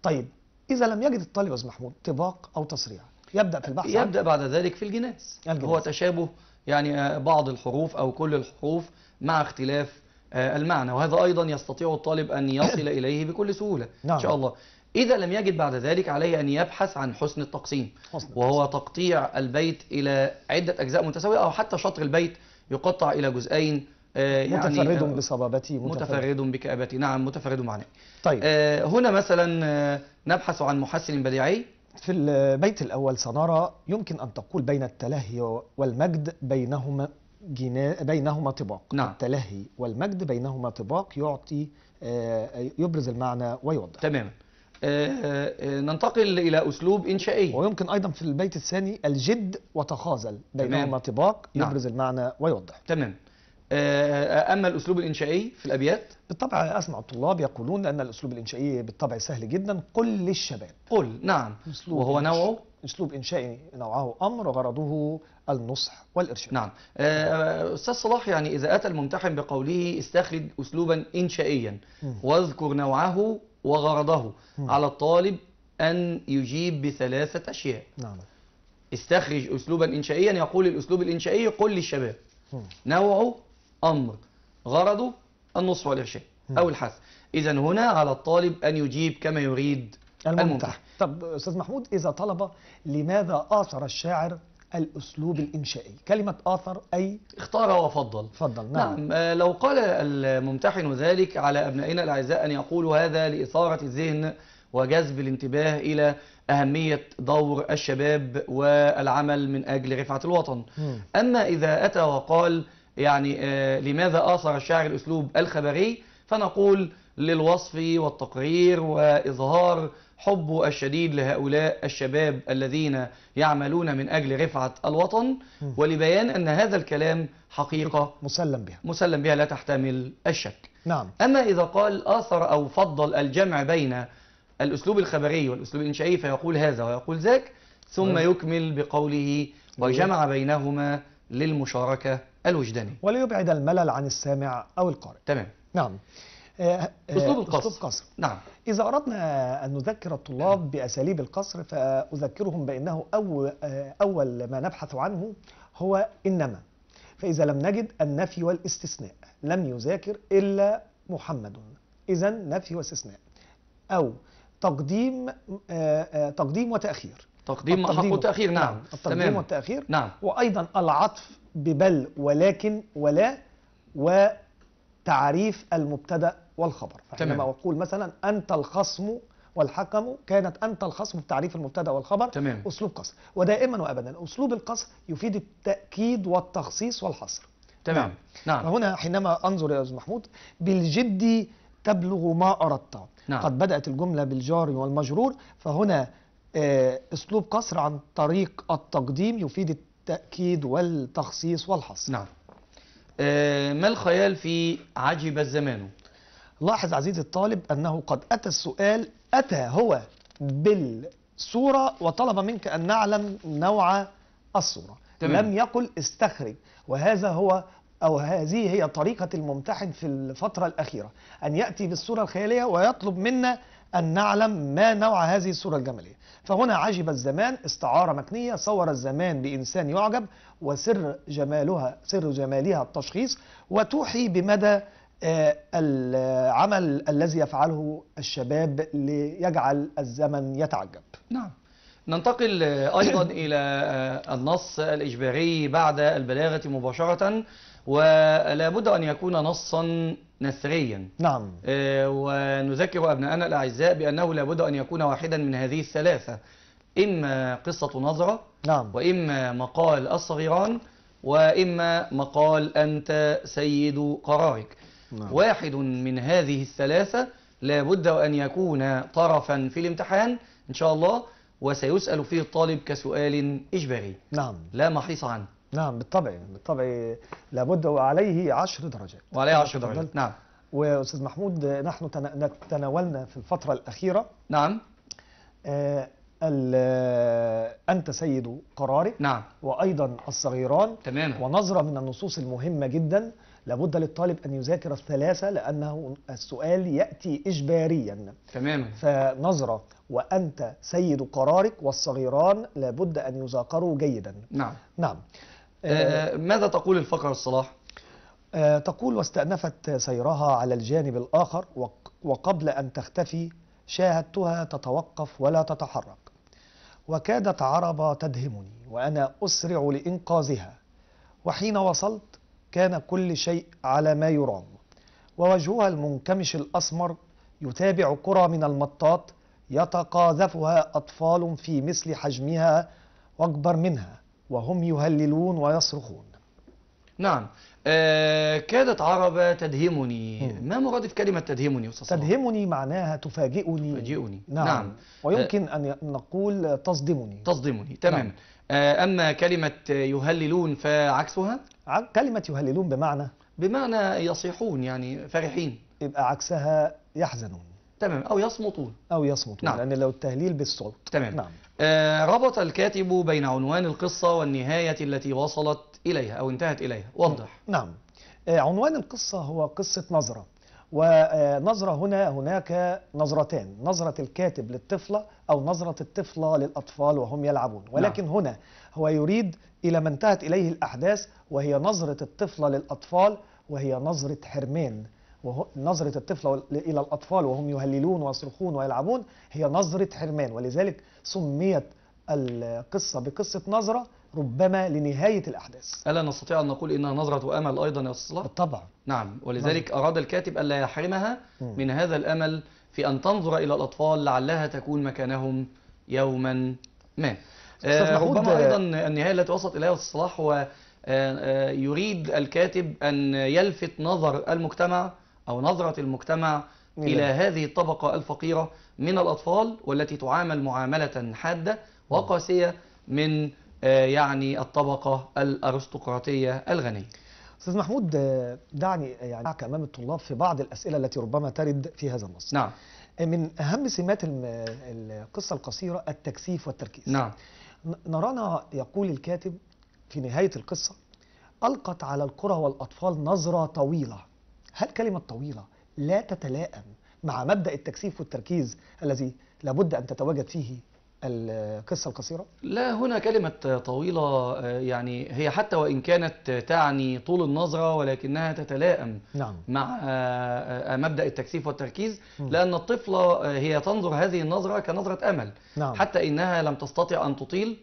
طيب إذا لم يجد الطالب يا محمود طباق أو تصريع يبدأ في البحث يبدأ بعد ذلك في الجناس, الجناس. هو تشابه يعني آه، بعض الحروف أو كل الحروف مع اختلاف آه، المعنى وهذا أيضا يستطيع الطالب أن يصل إليه بكل سهولة نعم. إن شاء الله إذا لم يجد بعد ذلك عليه أن يبحث عن حسن التقسيم حسن وهو تقطيع البيت إلى عدة أجزاء متساوية أو حتى شطر البيت يقطع إلى جزئين آه، يعني متفرد آه، بصبابتي متفرد, متفرد بكآبتي نعم متفرد معناه طيب آه، هنا مثلا نبحث عن محسن بديعي في البيت الأول سنرى يمكن أن تقول بين التلهي والمجد بينهما جنا... بينهما طباق نعم. التلهي والمجد بينهما طباق يعطي يبرز المعنى ويوضح تمام ننتقل إلى أسلوب إنشائي ويمكن أيضا في البيت الثاني الجد وتخاذل بينهما طباق نعم. يبرز نعم. المعنى ويوضح تمام آه، اما الاسلوب الانشائي في الابيات بالطبع اسمع الطلاب يقولون ان الاسلوب الانشائي بالطبع سهل جدا قل للشباب قل نعم وهو نوعه اسلوب انشائي نوعه امر غرضه النصح والارشاد نعم آه، استاذ صلاح يعني اذا اتى الممتحن بقوله استخرج اسلوبا انشائيا واذكر نوعه وغرضه على الطالب ان يجيب بثلاثه اشياء نعم استخرج اسلوبا انشائيا يقول الاسلوب الانشائي قل للشباب نوعه أمر غرضه النصف والإرشاد أو الحث إذا هنا على الطالب أن يجيب كما يريد الممتع, طب أستاذ محمود إذا طلب لماذا آثر الشاعر الأسلوب الإنشائي كلمة آثر أي اختار وفضل فضل نعم, نعم. آه، لو قال الممتحن ذلك على أبنائنا الأعزاء أن يقولوا هذا لإثارة الذهن وجذب الانتباه إلى أهمية دور الشباب والعمل من أجل رفعة الوطن م. أما إذا أتى وقال يعني آه، لماذا آثر الشاعر الأسلوب الخبري فنقول للوصف والتقرير وإظهار حبه الشديد لهؤلاء الشباب الذين يعملون من أجل رفعة الوطن ولبيان أن هذا الكلام حقيقة مسلم بها مسلم بها لا تحتمل الشك نعم. أما إذا قال آثر أو فضل الجمع بين الأسلوب الخبري والأسلوب الإنشائي فيقول هذا ويقول ذاك ثم يكمل بقوله وجمع بينهما للمشاركة الوجداني وليبعد الملل عن السامع أو القارئ تمام نعم آه، آه، أسلوب القصر. أسلوب نعم إذا أردنا أن نذكر الطلاب بأساليب القصر فأذكرهم بأنه أول, آه، أول ما نبحث عنه هو إنما فإذا لم نجد النفي والاستثناء لم يذاكر إلا محمد إذا نفي واستثناء أو تقديم تقديم وتأخير تقديم حق وتاخير نعم, نعم. التقديم والتأخير نعم وأيضا العطف ببل ولكن ولا وتعريف المبتدا والخبر فحينما اقول مثلا انت الخصم والحكم كانت انت الخصم بتعريف المبتدا والخبر تمام. اسلوب قصر ودائما وابدا اسلوب القصر يفيد التاكيد والتخصيص والحصر تمام نعم, نعم. فهنا حينما انظر يا استاذ محمود بالجد تبلغ ما اردت نعم. قد بدات الجمله بالجار والمجرور فهنا آه، اسلوب قصر عن طريق التقديم يفيد التأكيد والتخصيص والحصر نعم آه، ما الخيال في عجب الزمان لاحظ عزيزي الطالب أنه قد أتى السؤال أتى هو بالصورة وطلب منك أن نعلم نوع الصورة تمام. لم يقل استخرج وهذا هو أو هذه هي طريقة الممتحن في الفترة الأخيرة أن يأتي بالصورة الخيالية ويطلب منا أن نعلم ما نوع هذه الصورة الجمالية فهنا عجب الزمان استعارة مكنية صور الزمان بإنسان يعجب وسر جمالها سر جمالها التشخيص وتوحي بمدى آه، العمل الذي يفعله الشباب ليجعل الزمن يتعجب نعم ننتقل آه، أيضا إلى آه، النص الإجباري بعد البلاغة مباشرة ولا بد أن يكون نصا نسريا نعم آه، ونذكر أبناءنا الأعزاء بأنه لابد أن يكون واحدا من هذه الثلاثة إما قصة نظرة نعم. وإما مقال الصغيران وإما مقال أنت سيد قرارك نعم. واحد من هذه الثلاثة لابد أن يكون طرفا في الامتحان إن شاء الله وسيسأل فيه الطالب كسؤال إجباري نعم. لا محيص عنه نعم بالطبع بالطبع لابد وعليه عشر درجات وعليه عشر درجات نعم وأستاذ محمود نحن تناولنا في الفترة الأخيرة نعم آه أنت سيد قرارك نعم وأيضا الصغيران تمام ونظرة من النصوص المهمة جدا لابد للطالب أن يذاكر الثلاثة لأنه السؤال يأتي إجباريا تماما فنظرة وأنت سيد قرارك والصغيران لابد أن يذاكروا جيدا نعم نعم آه، ماذا تقول الفقرة الصلاح؟ آه، تقول واستأنفت سيرها على الجانب الآخر وقبل أن تختفي شاهدتها تتوقف ولا تتحرك وكادت عربة تدهمني وأنا أسرع لإنقاذها وحين وصلت كان كل شيء على ما يرام ووجهها المنكمش الأسمر يتابع كرة من المطاط يتقاذفها أطفال في مثل حجمها وأكبر منها وهم يهللون ويصرخون نعم آه كادت عربة تدهمني ما مرادف كلمة تدهمني أستاذ تدهمني معناها تفاجئني تفاجئني نعم, نعم. ويمكن آه أن نقول تصدمني تصدمني تمام نعم. آه أما كلمة يهللون فعكسها كلمة يهللون بمعنى بمعنى يصيحون يعني فرحين يبقى عكسها يحزنون تمام أو يصمتون أو يصمتون نعم. لأن لو التهليل بالصوت تمام نعم. آه ربط الكاتب بين عنوان القصة والنهاية التي وصلت إليها أو انتهت إليها وضح نعم آه عنوان القصة هو قصة نظرة ونظرة هنا هناك نظرتان نظرة الكاتب للطفلة أو نظرة الطفلة للأطفال وهم يلعبون نعم. ولكن نعم. هنا هو يريد إلى ما انتهت إليه الأحداث وهي نظرة الطفلة للأطفال وهي نظرة حرمان ونظرة الطفل إلى الأطفال وهم يهللون ويصرخون ويلعبون هي نظرة حرمان ولذلك سميت القصة بقصة نظرة ربما لنهاية الأحداث ألا نستطيع أن نقول إنها نظرة أمل أيضا يا أستاذ بالطبع نعم. نعم ولذلك نعم. أراد الكاتب ألا يحرمها من هذا الأمل في أن تنظر إلى الأطفال لعلها تكون مكانهم يوما ما آه ربما آه، أيضا النهاية التي وصلت إليها الصلاح هو آه، آه، يريد الكاتب أن يلفت نظر المجتمع أو نظرة المجتمع إلى هذه الطبقة الفقيرة من الأطفال والتي تعامل معاملة حادة وقاسية من آه، يعني الطبقة الأرستقراطية الغنية أستاذ محمود آه، دعني يعني معك أمام الطلاب في بعض الأسئلة التي ربما ترد في هذا النص نعم آه، من أهم سمات القصة القصيرة التكثيف والتركيز نعم نرانا يقول الكاتب في نهاية القصة ألقت على القرى والأطفال نظرة طويلة هل كلمة طويلة لا تتلائم مع مبدأ التكثيف والتركيز الذي لابد أن تتواجد فيه القصة القصيرة؟ لا هنا كلمة طويلة آه، يعني هي حتى وإن كانت تعني طول النظرة ولكنها تتلائم نعم. مع آه، آه، مبدأ التكثيف والتركيز م. لأن الطفلة هي تنظر هذه النظرة كنظرة أمل نعم. حتى إنها لم تستطع أن تطيل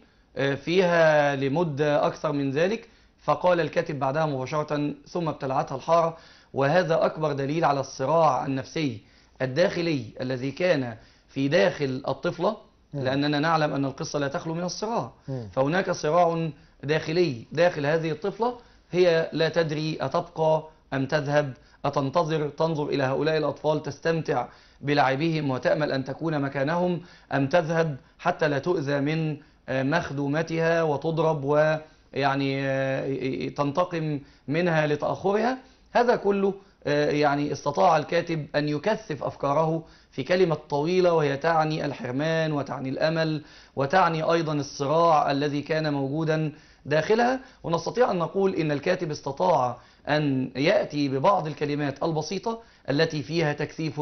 فيها لمدة أكثر من ذلك فقال الكاتب بعدها مباشرة ثم ابتلعتها الحارة وهذا أكبر دليل على الصراع النفسي الداخلي الذي كان في داخل الطفلة لأننا نعلم أن القصة لا تخلو من الصراع فهناك صراع داخلي داخل هذه الطفلة هي لا تدري أتبقى أم تذهب أتنتظر تنظر إلى هؤلاء الأطفال تستمتع بلعبهم وتأمل أن تكون مكانهم أم تذهب حتى لا تؤذى من آه، مخدومتها وتضرب ويعني آه، تنتقم منها لتأخرها هذا كله آه، يعني استطاع الكاتب أن يكثف أفكاره في كلمة طويلة وهي تعني الحرمان وتعني الأمل وتعني أيضا الصراع الذي كان موجودا داخلها ونستطيع أن نقول إن الكاتب استطاع أن يأتي ببعض الكلمات البسيطة التي فيها تكثيف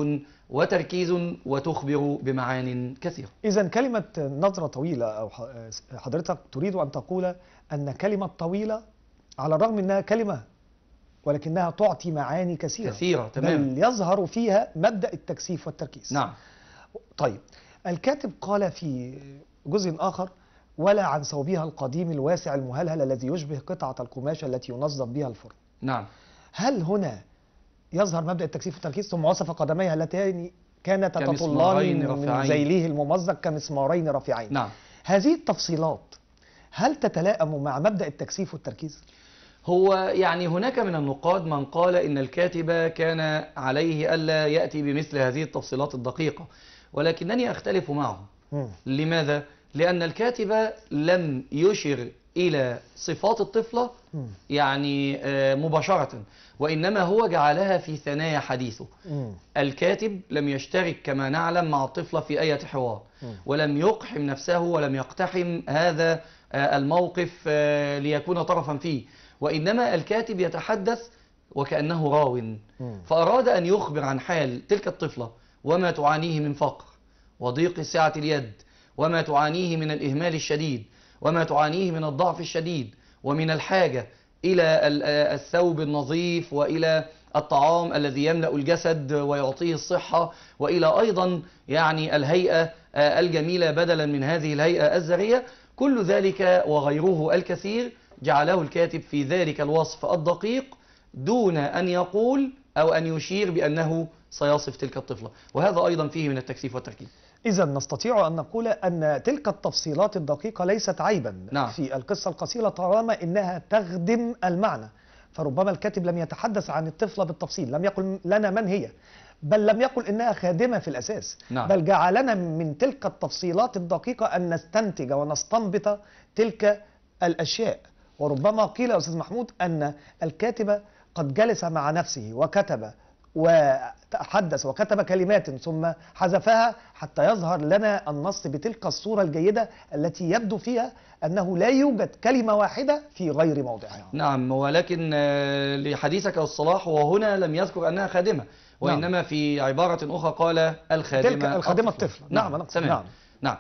وتركيز وتخبر بمعان كثيرة إذا كلمة نظرة طويلة أو آه، حضرتك تريد أن تقول أن كلمة طويلة على الرغم أنها كلمة ولكنها تعطي معاني كثيرة كثيرة تمام بل يظهر فيها مبدأ التكثيف والتركيز نعم طيب الكاتب قال في جزء آخر ولا عن ثوبها القديم الواسع المهلهل الذي يشبه قطعة القماش التي ينظف بها الفرن نعم هل هنا يظهر مبدأ التكثيف والتركيز ثم وصف قدميها اللتان كانت تطلان من ذيله الممزق كمسمارين رفيعين نعم هذه التفصيلات هل تتلائم مع مبدأ التكثيف والتركيز؟ هو يعني هناك من النقاد من قال إن الكاتب كان عليه ألا يأتي بمثل هذه التفصيلات الدقيقة ولكنني أختلف معه لماذا؟ لأن الكاتب لم يشر إلى صفات الطفلة يعني آه، مباشرة وإنما هو جعلها في ثنايا حديثه الكاتب لم يشترك كما نعلم مع الطفلة في أي حوار ولم يقحم نفسه ولم يقتحم هذا آه، الموقف آه، ليكون طرفا فيه وإنما الكاتب يتحدث وكأنه راو فأراد أن يخبر عن حال تلك الطفلة وما تعانيه من فقر وضيق سعة اليد وما تعانيه من الإهمال الشديد وما تعانيه من الضعف الشديد ومن الحاجة إلى آه، الثوب النظيف وإلى الطعام الذي يملأ الجسد ويعطيه الصحة وإلى أيضا يعني الهيئة آه، الجميلة بدلا من هذه الهيئة الزرية كل ذلك وغيره الكثير جعله الكاتب في ذلك الوصف الدقيق دون أن يقول أو أن يشير بأنه سيصف تلك الطفلة وهذا أيضا فيه من التكثيف والتركيب إذا نستطيع أن نقول أن تلك التفصيلات الدقيقة ليست عيبا نعم. في القصة القصيرة طالما إنها تخدم المعنى فربما الكاتب لم يتحدث عن الطفلة بالتفصيل لم يقل لنا من هي بل لم يقل إنها خادمة في الأساس نعم. بل جعلنا من تلك التفصيلات الدقيقة أن نستنتج ونستنبط تلك الأشياء وربما قيل يا أستاذ محمود أن الكاتب قد جلس مع نفسه وكتب وتحدث وكتب كلمات ثم حذفها حتى يظهر لنا النص بتلك الصورة الجيدة التي يبدو فيها أنه لا يوجد كلمة واحدة في غير موضعها نعم ولكن آه، لحديثك الصلاح وهنا لم يذكر أنها خادمة نعم. وإنما نعم. في عبارة أخرى قال الخادمة تلك الخادمة الطفل نعم, نعم. نعم. نعم. نعم. نعم.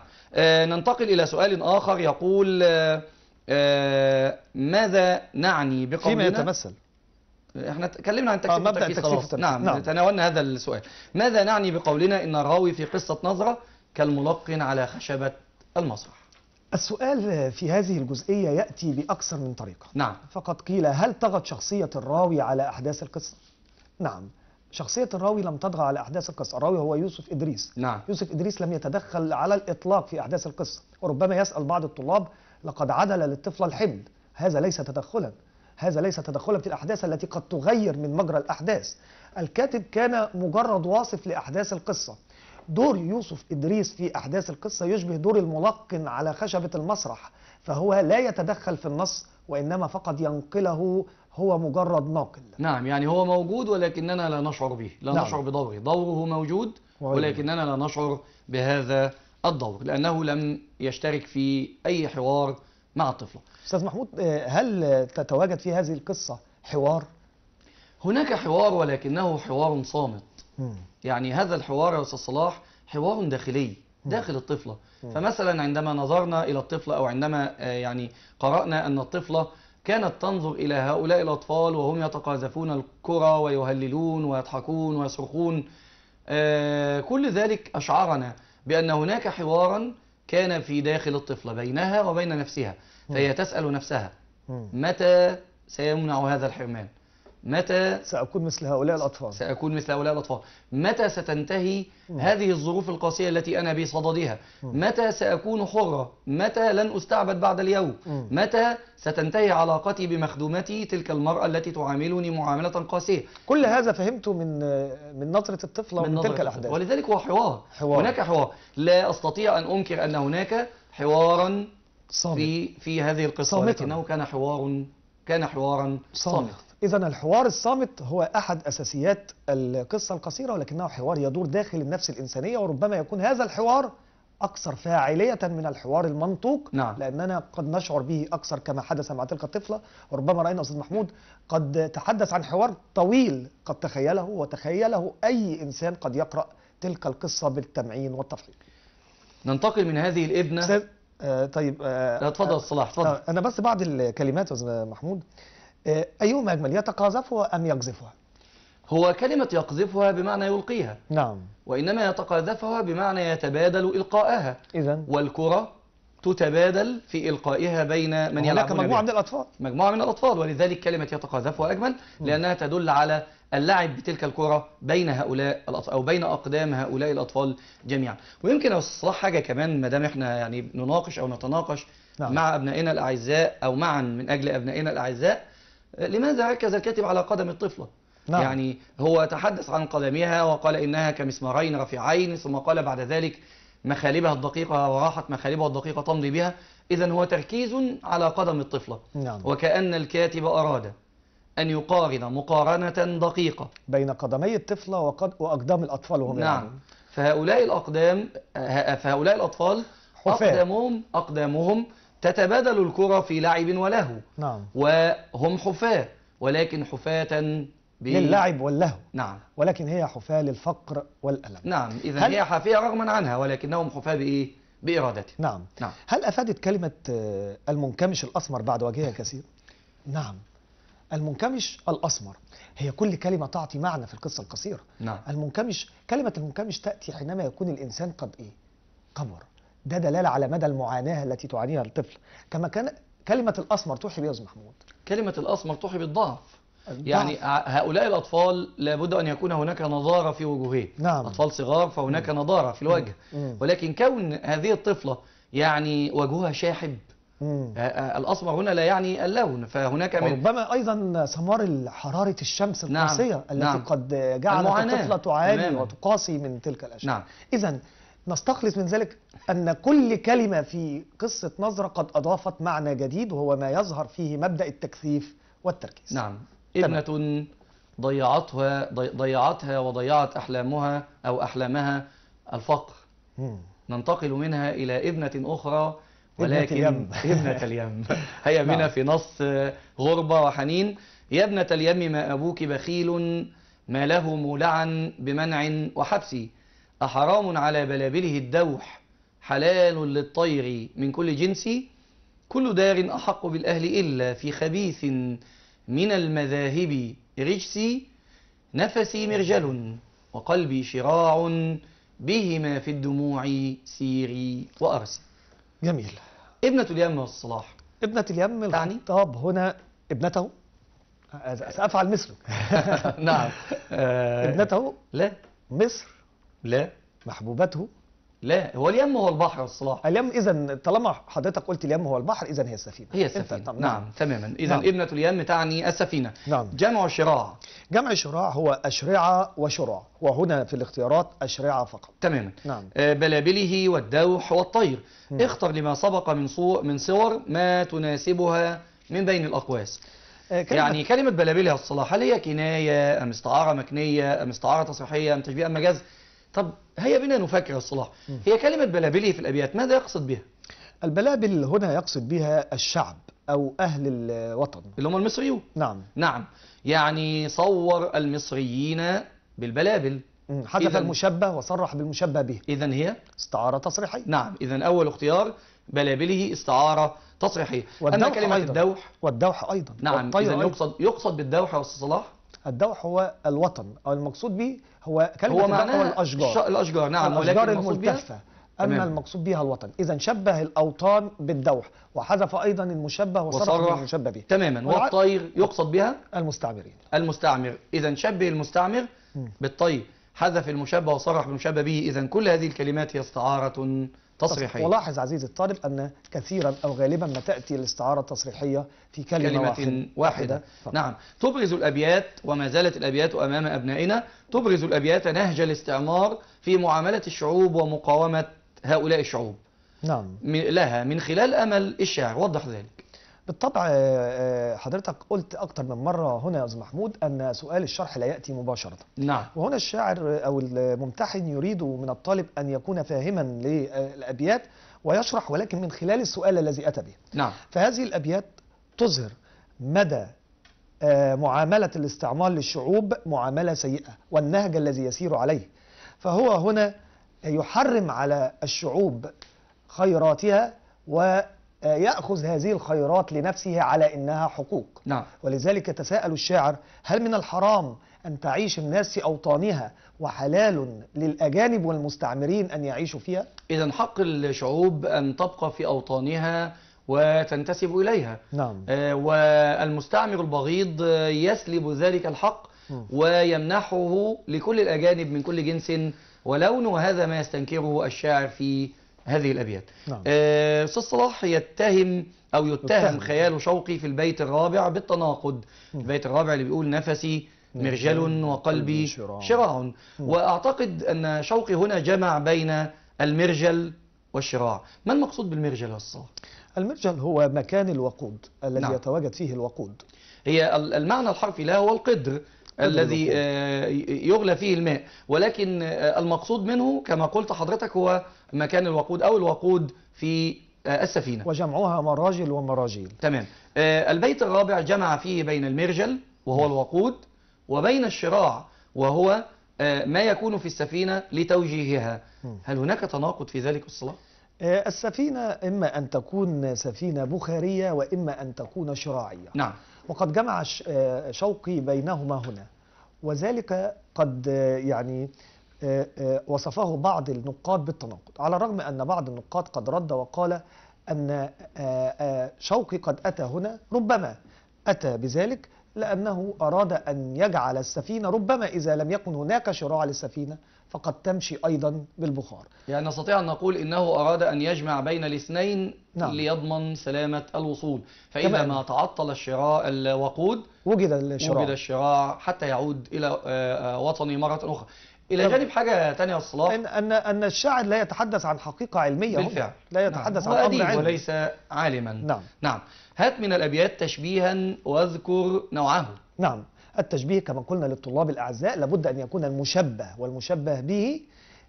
ننتقل إلى سؤال آخر يقول آه، آه، ماذا نعني بقولنا فيما يتمثل احنا تكلمنا عن تكسير آه مبدأ التكثيف نعم،, نعم, نعم تناولنا هذا السؤال ماذا نعني بقولنا ان الراوي في قصة نظرة كالملقن على خشبة المسرح السؤال في هذه الجزئية يأتي بأكثر من طريقة نعم فقد قيل هل طغت شخصية الراوي على أحداث القصة؟ نعم شخصية الراوي لم تطغى على أحداث القصة الراوي هو يوسف إدريس نعم. يوسف إدريس لم يتدخل على الإطلاق في أحداث القصة وربما يسأل بعض الطلاب لقد عدل للطفل الحمل هذا ليس تدخلا هذا ليس تدخلا في الأحداث التي قد تغير من مجرى الأحداث الكاتب كان مجرد واصف لأحداث القصة دور يوسف إدريس في أحداث القصة يشبه دور الملقن على خشبة المسرح فهو لا يتدخل في النص وإنما فقط ينقله هو مجرد ناقل نعم يعني هو موجود ولكننا لا نشعر به لا نعم. نشعر بدوره دوره موجود ولكننا لا نشعر بهذا الدور لأنه لم يشترك في أي حوار مع الطفلة أستاذ محمود آه، هل تتواجد في هذه القصة حوار؟ هناك حوار ولكنه حوار صامت م. يعني هذا الحوار يا أستاذ صلاح حوار داخلي داخل الطفلة م. فمثلا عندما نظرنا إلى الطفلة أو عندما آه، يعني قرأنا أن الطفلة كانت تنظر إلى هؤلاء الأطفال وهم يتقاذفون الكرة ويهللون ويضحكون ويصرخون آه، كل ذلك أشعرنا بأن هناك حوارا كان في داخل الطفلة بينها وبين نفسها فهي تسأل نفسها متى سيمنع هذا الحرمان متى سأكون مثل هؤلاء الأطفال سأكون مثل هؤلاء الأطفال متى ستنتهي م. هذه الظروف القاسية التي أنا بصددها م. متى سأكون حرة متى لن أستعبد بعد اليوم م. متى ستنتهي علاقتي بمخدومتي تلك المرأة التي تعاملني معاملة قاسية كل هذا فهمته من من نظرة الطفلة من, تلك الأحداث ولذلك هو حوار. حوار هناك حوار لا أستطيع أن أنكر أن هناك حوارا صامت. في في هذه القصة صامتاً. لكنه كان حوار كان حوارا صامت, صامت. إذا الحوار الصامت هو أحد أساسيات القصة القصيرة ولكنه حوار يدور داخل النفس الإنسانية وربما يكون هذا الحوار أكثر فاعلية من الحوار المنطوق نعم. لأننا قد نشعر به أكثر كما حدث مع تلك الطفلة وربما رأينا أستاذ محمود قد تحدث عن حوار طويل قد تخيله وتخيله أي إنسان قد يقرأ تلك القصة بالتمعين والتفحيط ننتقل من هذه الإبنة آه طيب آه لا تفضل صلاح تفضل آه، أنا بس بعض الكلمات أستاذ محمود آه، أيهما أجمل يتقاذفها أم يقذفها هو كلمة يقذفها بمعنى يلقيها نعم وإنما يتقاذفها بمعنى يتبادل إلقاءها إذا والكرة تتبادل في إلقائها بين من يلعبون هناك مجموعة من الأطفال مجموعة من الأطفال ولذلك كلمة يتقاذفها أجمل لأنها تدل على اللعب بتلك الكرة بين هؤلاء الأطفال أو بين أقدام هؤلاء الأطفال جميعا ويمكن أصلاح حاجة كمان ما دام إحنا يعني نناقش أو نتناقش نعم. مع أبنائنا الأعزاء أو معا من أجل أبنائنا الأعزاء لماذا ركز الكاتب على قدم الطفلة نعم. يعني هو تحدث عن قدمها وقال إنها كمسمارين رفيعين ثم قال بعد ذلك مخالبها الدقيقة وراحت مخالبها الدقيقة تمضي بها إذا هو تركيز على قدم الطفلة نعم. وكأن الكاتب أراد أن يقارن مقارنة دقيقة بين قدمي الطفلة وقد... وأقدام الأطفال وهم نعم يعني. فهؤلاء الأقدام فهؤلاء الأطفال حفاة. أقدامهم أقدامهم تتبادل الكرة في لعب ولهو نعم وهم حفاة ولكن حفاة للعب واللهو نعم ولكن هي حفاة للفقر والألم نعم إذا هل... هي حافية رغما عنها ولكنهم حفاة بإيه؟ بإرادته نعم. نعم هل أفادت كلمة آه، المنكمش الأسمر بعد وجهها كثير؟ نعم المنكمش الأسمر هي كل كلمة تعطي معنى في القصة القصيرة نعم. المنكمش كلمة المنكمش تأتي حينما يكون الإنسان قد إيه؟ قبر ده دلالة على مدى المعاناة التي تعانيها الطفل كما كان كلمة الأسمر توحي بيها محمود كلمة الأسمر توحي بالضعف يعني هؤلاء الأطفال لابد أن يكون هناك نضارة في وجوههم نعم. أطفال صغار فهناك مم. نضارة في الوجه مم. ولكن كون هذه الطفلة يعني وجهها شاحب الأسمر هنا لا يعني اللون فهناك من ربما أيضا ثمار حرارة الشمس نعم. القاسية نعم. التي نعم. قد جعلت الطفلة تعاني وتقاسي من تلك الأشياء نعم. إذا نستخلص من ذلك أن كل كلمة في قصة نظرة قد أضافت معنى جديد وهو ما يظهر فيه مبدأ التكثيف والتركيز نعم ابنة ضيعتها ضيعتها وضيعت أحلامها أو أحلامها الفقر مم. ننتقل منها إلى ابنة أخرى ولكن ابنة اليم ابنة اليم. هيا بنا نعم. في نص غربة وحنين يا ابنة اليم ما أبوك بخيل ما له مولعا بمنع وحبسي أحرام على بلابله الدوح حلال للطير من كل جنس كل دار أحق بالأهل إلا في خبيث من المذاهب رجسي نفسي مرجل وقلبي شراع بهما في الدموع سيري وأرسي جميل ابنة اليم والصلاح ابنة اليم طب هنا ابنته سأفعل مثله نعم ابنته لا مصر لا محبوبته لا هو اليم هو البحر الصلاح اليم اذا طالما حضرتك قلت اليم هو البحر اذا هي السفينه هي السفينه نعم, نعم تماما اذا نعم. ابنه اليم تعني السفينه نعم. جمع شراع جمع شراع هو اشرعه وشرع وهنا في الاختيارات اشرعه فقط تماما نعم آه، بلابله والدوح والطير نعم. اختر لما سبق من صو من صور ما تناسبها من بين الاقواس آه، كلمة يعني كلمة بلابله الصلاح هل هي كناية أم استعارة مكنية أم استعارة تصريحية أم تشبيه أم مجاز طب هيا بنا نفكر الصلاح هي كلمة بلابله في الأبيات ماذا يقصد بها؟ البلابل هنا يقصد بها الشعب أو أهل الوطن اللي هم المصريون نعم نعم يعني صور المصريين بالبلابل حذف المشبه وصرح بالمشبه به إذا هي استعارة تصريحية نعم إذا أول اختيار بلابله استعارة تصريحية أما كلمة أيضا. الدوح والدوح أيضا نعم إذا يقصد, يقصد بالدوح يا أستاذ صلاح الدوح هو الوطن او المقصود به هو كلمه هو معناها الاشجار الاشجار نعم الاشجار الملتفه أما المقصود بها الوطن إذا شبه الأوطان بالدوح وحذف أيضا المشبه وصرف المشبه به تماما والطير يقصد بها المستعمرين المستعمر إذا شبه المستعمر بالطير حذف المشبه وصرح بالمشبه به إذا كل هذه الكلمات هي استعارة تصريحية ولاحظ عزيزي الطالب أن كثيرا أو غالبا ما تأتي الاستعارة التصريحية في كلمة, كلمة واحدة, واحدة نعم تبرز الأبيات وما زالت الأبيات أمام أبنائنا تبرز الأبيات نهج الاستعمار في معاملة الشعوب ومقاومة هؤلاء الشعوب نعم لها من خلال أمل الشعر وضح ذلك بالطبع آه، آه، حضرتك قلت أكتر من مرة هنا يا أستاذ محمود أن سؤال الشرح لا يأتي مباشرة نعم وهنا الشاعر أو الممتحن يريد من الطالب أن يكون فاهما للأبيات ويشرح ولكن من خلال السؤال الذي أتى به نعم فهذه الأبيات تظهر مدى آه، معاملة الاستعمار للشعوب معاملة سيئة والنهج الذي يسير عليه فهو هنا يحرم على الشعوب خيراتها و آه، يأخذ هذه الخيرات لنفسه على إنها حقوق نعم. ولذلك يتساءل الشاعر هل من الحرام أن تعيش الناس في أوطانها وحلال للأجانب والمستعمرين أن يعيشوا فيها؟ إذا حق الشعوب أن تبقى في أوطانها وتنتسب إليها نعم. آه، والمستعمر البغيض يسلب ذلك الحق ويمنحه لكل الأجانب من كل جنس ولون وهذا ما يستنكره الشاعر في هذه الأبيات نعم. آه، أستاذ صلاح يتهم أو يتهم, خيال شوقي في البيت الرابع بالتناقض م. البيت الرابع اللي بيقول نفسي مرجل وقلبي شراع, شراع. وأعتقد أن شوقي هنا جمع بين المرجل والشراع ما المقصود بالمرجل الصلاح؟ المرجل هو مكان الوقود الذي نعم. يتواجد فيه الوقود هي المعنى الحرفي لها هو القدر الذي آه، يغلى فيه الماء ولكن آه، المقصود منه كما قلت حضرتك هو مكان الوقود أو الوقود في آه، السفينة وجمعها مراجل ومراجيل تمام البيت الرابع جمع فيه بين المرجل وهو الوقود وبين الشراع وهو ما يكون في السفينة لتوجيهها هل هناك تناقض في ذلك الصلاة؟ السفينة إما أن تكون سفينة بخارية وإما أن تكون شراعية نعم وقد جمع آه، شوقي بينهما هنا وذلك قد آه، يعني آه، وصفه بعض النقاد بالتناقض على الرغم أن بعض النقاد قد رد وقال أن شوقي قد أتى هنا ربما أتى بذلك لأنه أراد أن يجعل السفينة ربما إذا لم يكن هناك شراع للسفينة فقد تمشي أيضا بالبخار يعني نستطيع أن نقول إنه أراد أن يجمع بين الاثنين نعم. ليضمن سلامة الوصول فإذا ما تعطل الشراء الوقود وجد الشراع وجد الشراع حتى يعود إلى آه، آه، وطني مرة أخرى إلى جانب حاجة تانية الصلاح أن, أن, أن الشاعر لا يتحدث عن حقيقة علمية بالفعل هم. لا نعم. يتحدث نعم. عن أمر علمي وليس عالما نعم. نعم هات من الأبيات تشبيها واذكر نوعه نعم التشبيه كما قلنا للطلاب الأعزاء لابد أن يكون المشبه والمشبه به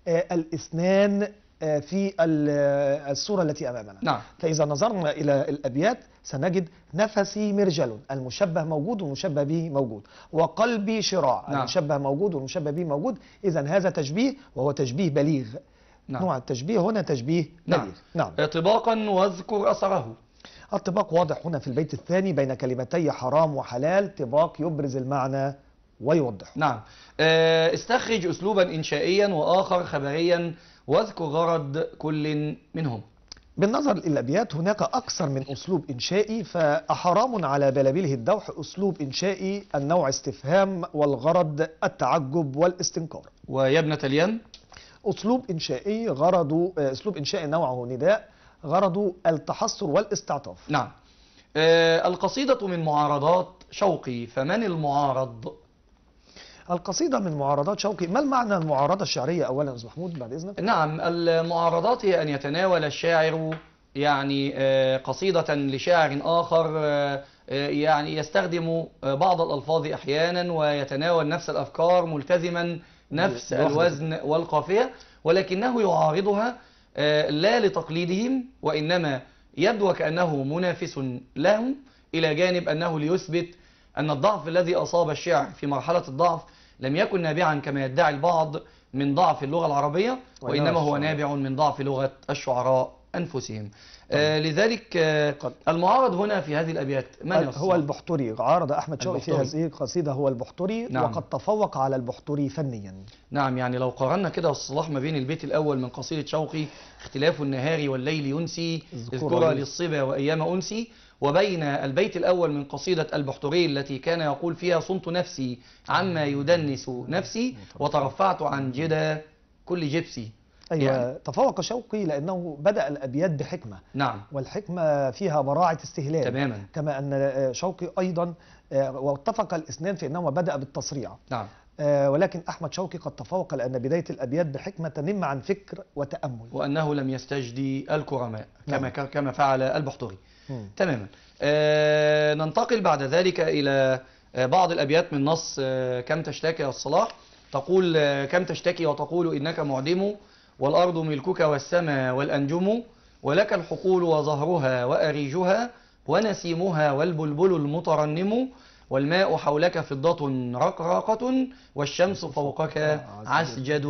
آه، الإثنان آه، في آه، الصورة التي أمامنا نعم. فإذا نظرنا إلى الأبيات سنجد نفسي مرجل المشبه موجود والمشبه به موجود وقلبي شراع نعم. المشبه موجود والمشبه به موجود إذا هذا تشبيه وهو تشبيه بليغ نعم. نوع التشبيه هنا تشبيه نعم. بليغ نعم. طباقا واذكر أثره الطباق واضح هنا في البيت الثاني بين كلمتي حرام وحلال طباق يبرز المعنى ويوضح نعم آه، استخرج أسلوبا إنشائيا وآخر خبريا واذكر غرض كل منهم بالنظر للأبيات هناك أكثر من أسلوب إنشائي فأحرام على بلابله الدوح أسلوب إنشائي النوع استفهام والغرض التعجب والاستنكار ويا ابنة اليان أسلوب إنشائي غرضه آه، أسلوب إنشائي نوعه نداء غرضه التحصر والاستعطاف نعم آه، القصيدة من معارضات شوقي فمن المعارض القصيدة من معارضات شوقي ما المعنى المعارضة الشعرية أولا أستاذ محمود بعد إذنك نعم المعارضات هي أن يتناول الشاعر يعني آه، قصيدة لشاعر آخر آه، يعني يستخدم بعض الألفاظ أحيانا ويتناول نفس الأفكار ملتزما نفس الوزن والقافية ولكنه يعارضها آه، لا لتقليدهم وإنما يبدو كأنه منافس لهم إلى جانب أنه ليثبت أن الضعف الذي أصاب الشعر في مرحلة الضعف لم يكن نابعا كما يدعي البعض من ضعف اللغة العربية وإنما هو نابع من ضعف لغة الشعراء أنفسهم طيب. آه لذلك آه المعارض هنا في هذه الأبيات من هو البحتري عارض أحمد شوقي في هذه القصيدة هو البحتري نعم. وقد تفوق على البحتري فنيا نعم يعني لو قارنا كده الصلاح ما بين البيت الأول من قصيدة شوقي اختلاف النهار والليل ينسي اذكرى للصبا وأيام أنسي وبين البيت الأول من قصيدة البحتري التي كان يقول فيها صمت نفسي عما يدنس نفسي وترفعت عن جدى كل جبسي يعني أيوة يعني. تفوق شوقي لأنه بدأ الأبيات بحكمة نعم والحكمة فيها براعة استهلال تماما كما أن شوقي أيضا آه، واتفق الاثنان في أنهما بدأ بالتصريع نعم آه، ولكن أحمد شوقي قد تفوق لأن بداية الأبيات بحكمة تنم عن فكر وتأمل وأنه لم يستجدي الكرماء كما نعم. كما فعل البحتوري تماما آه ننتقل بعد ذلك إلى آه، بعض الأبيات من نص كم تشتكي يا الصلاح تقول كم تشتكي وتقول إنك معدم والأرض ملكك والسماء والأنجم ولك الحقول وظهرها وأريجها ونسيمها والبلبل المترنم والماء حولك فضة رقراقة والشمس فوقك عسجد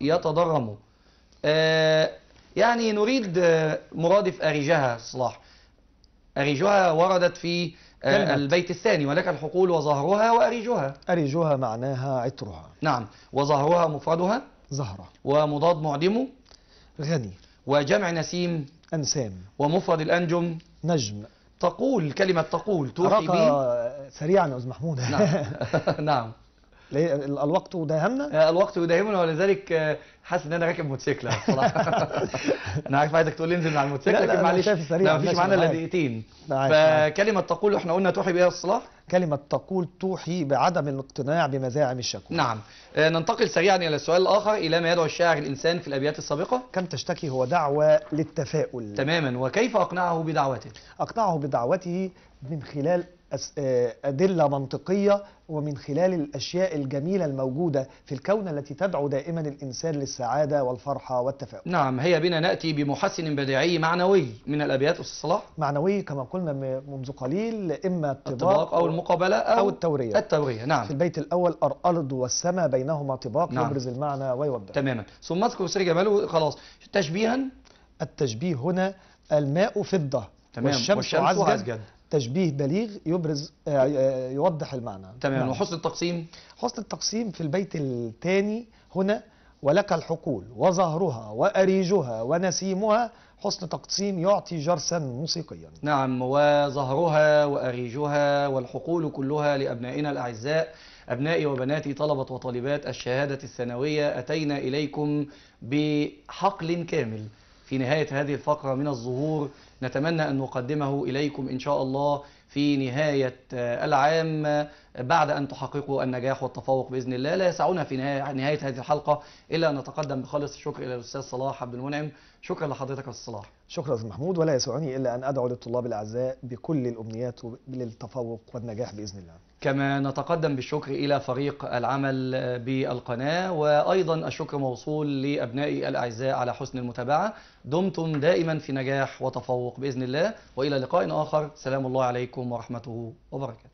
يتضرم آه يعني نريد مرادف أريجها صلاح أريجها وردت في آه، البيت الثاني ولك الحقول وظهرها وأريجها أريجها معناها عطرها نعم وظهرها مفردها زهرة ومضاد معدمه غني وجمع نسيم أنسام ومفرد الأنجم نجم تقول كلمة تقول توحي بي سريعا يا أستاذ محمود نعم نعم الوقت وداهمنا آه، الوقت يداهمنا ولذلك آه، حاسس ان انا راكب موتوسيكل بصراحه انا عارف عايزك تقول لي انزل مع على الموتوسيكل لكن معلش ما فيش معانا الا دقيقتين فكلمه تقول احنا قلنا توحي بها الصلاح كلمه تقول توحي بعدم الاقتناع بمزاعم الشكوى نعم آه، ننتقل سريعا الى السؤال الاخر الى ما يدعو الشاعر الانسان في الابيات السابقه كم تشتكي هو دعوه للتفاؤل تماما وكيف اقنعه بدعوته اقنعه بدعوته من خلال آه، أدلة منطقية ومن خلال الأشياء الجميلة الموجودة في الكون التي تدعو دائما الإنسان للسعادة والفرحة والتفاؤل نعم هي بنا نأتي بمحسن بديعي معنوي من الأبيات أستاذ صلاح معنوي كما قلنا منذ قليل إما الطباق أو المقابلة أو, أو التورية التورية نعم في البيت الأول الأرض والسماء بينهما طباق نعم. يبرز المعنى ويوضح تماما ثم اذكر سري جماله خلاص تشبيها التشبيه هنا الماء فضة تمام والشمس, والشمس عزجد تشبيه بليغ يبرز آه، آه، يوضح المعنى تمام نعم. وحسن التقسيم حسن التقسيم في البيت الثاني هنا ولك الحقول وظهرها وأريجها ونسيمها حسن تقسيم يعطي جرسا موسيقيا نعم وظهرها وأريجها والحقول كلها لأبنائنا الأعزاء أبنائي وبناتي طلبة وطالبات الشهادة الثانوية أتينا إليكم بحقل كامل في نهاية هذه الفقرة من الظهور نتمنى أن نقدمه إليكم إن شاء الله في نهاية آه، العام آه، بعد أن تحققوا النجاح والتفوق بإذن الله لا يسعنا في نهاية هذه الحلقة إلا أن نتقدم بخالص الشكر إلى الأستاذ صلاح عبد المنعم شكرا لحضرتك يا صلاح شكرا أستاذ محمود ولا يسعني إلا أن أدعو للطلاب الأعزاء بكل الأمنيات للتفوق والنجاح بإذن الله كما نتقدم بالشكر إلى فريق العمل بالقناة وأيضا الشكر موصول لأبنائي الأعزاء على حسن المتابعة دمتم دائما في نجاح وتفوق بإذن الله وإلى لقاء آخر سلام الله عليكم ورحمته وبركاته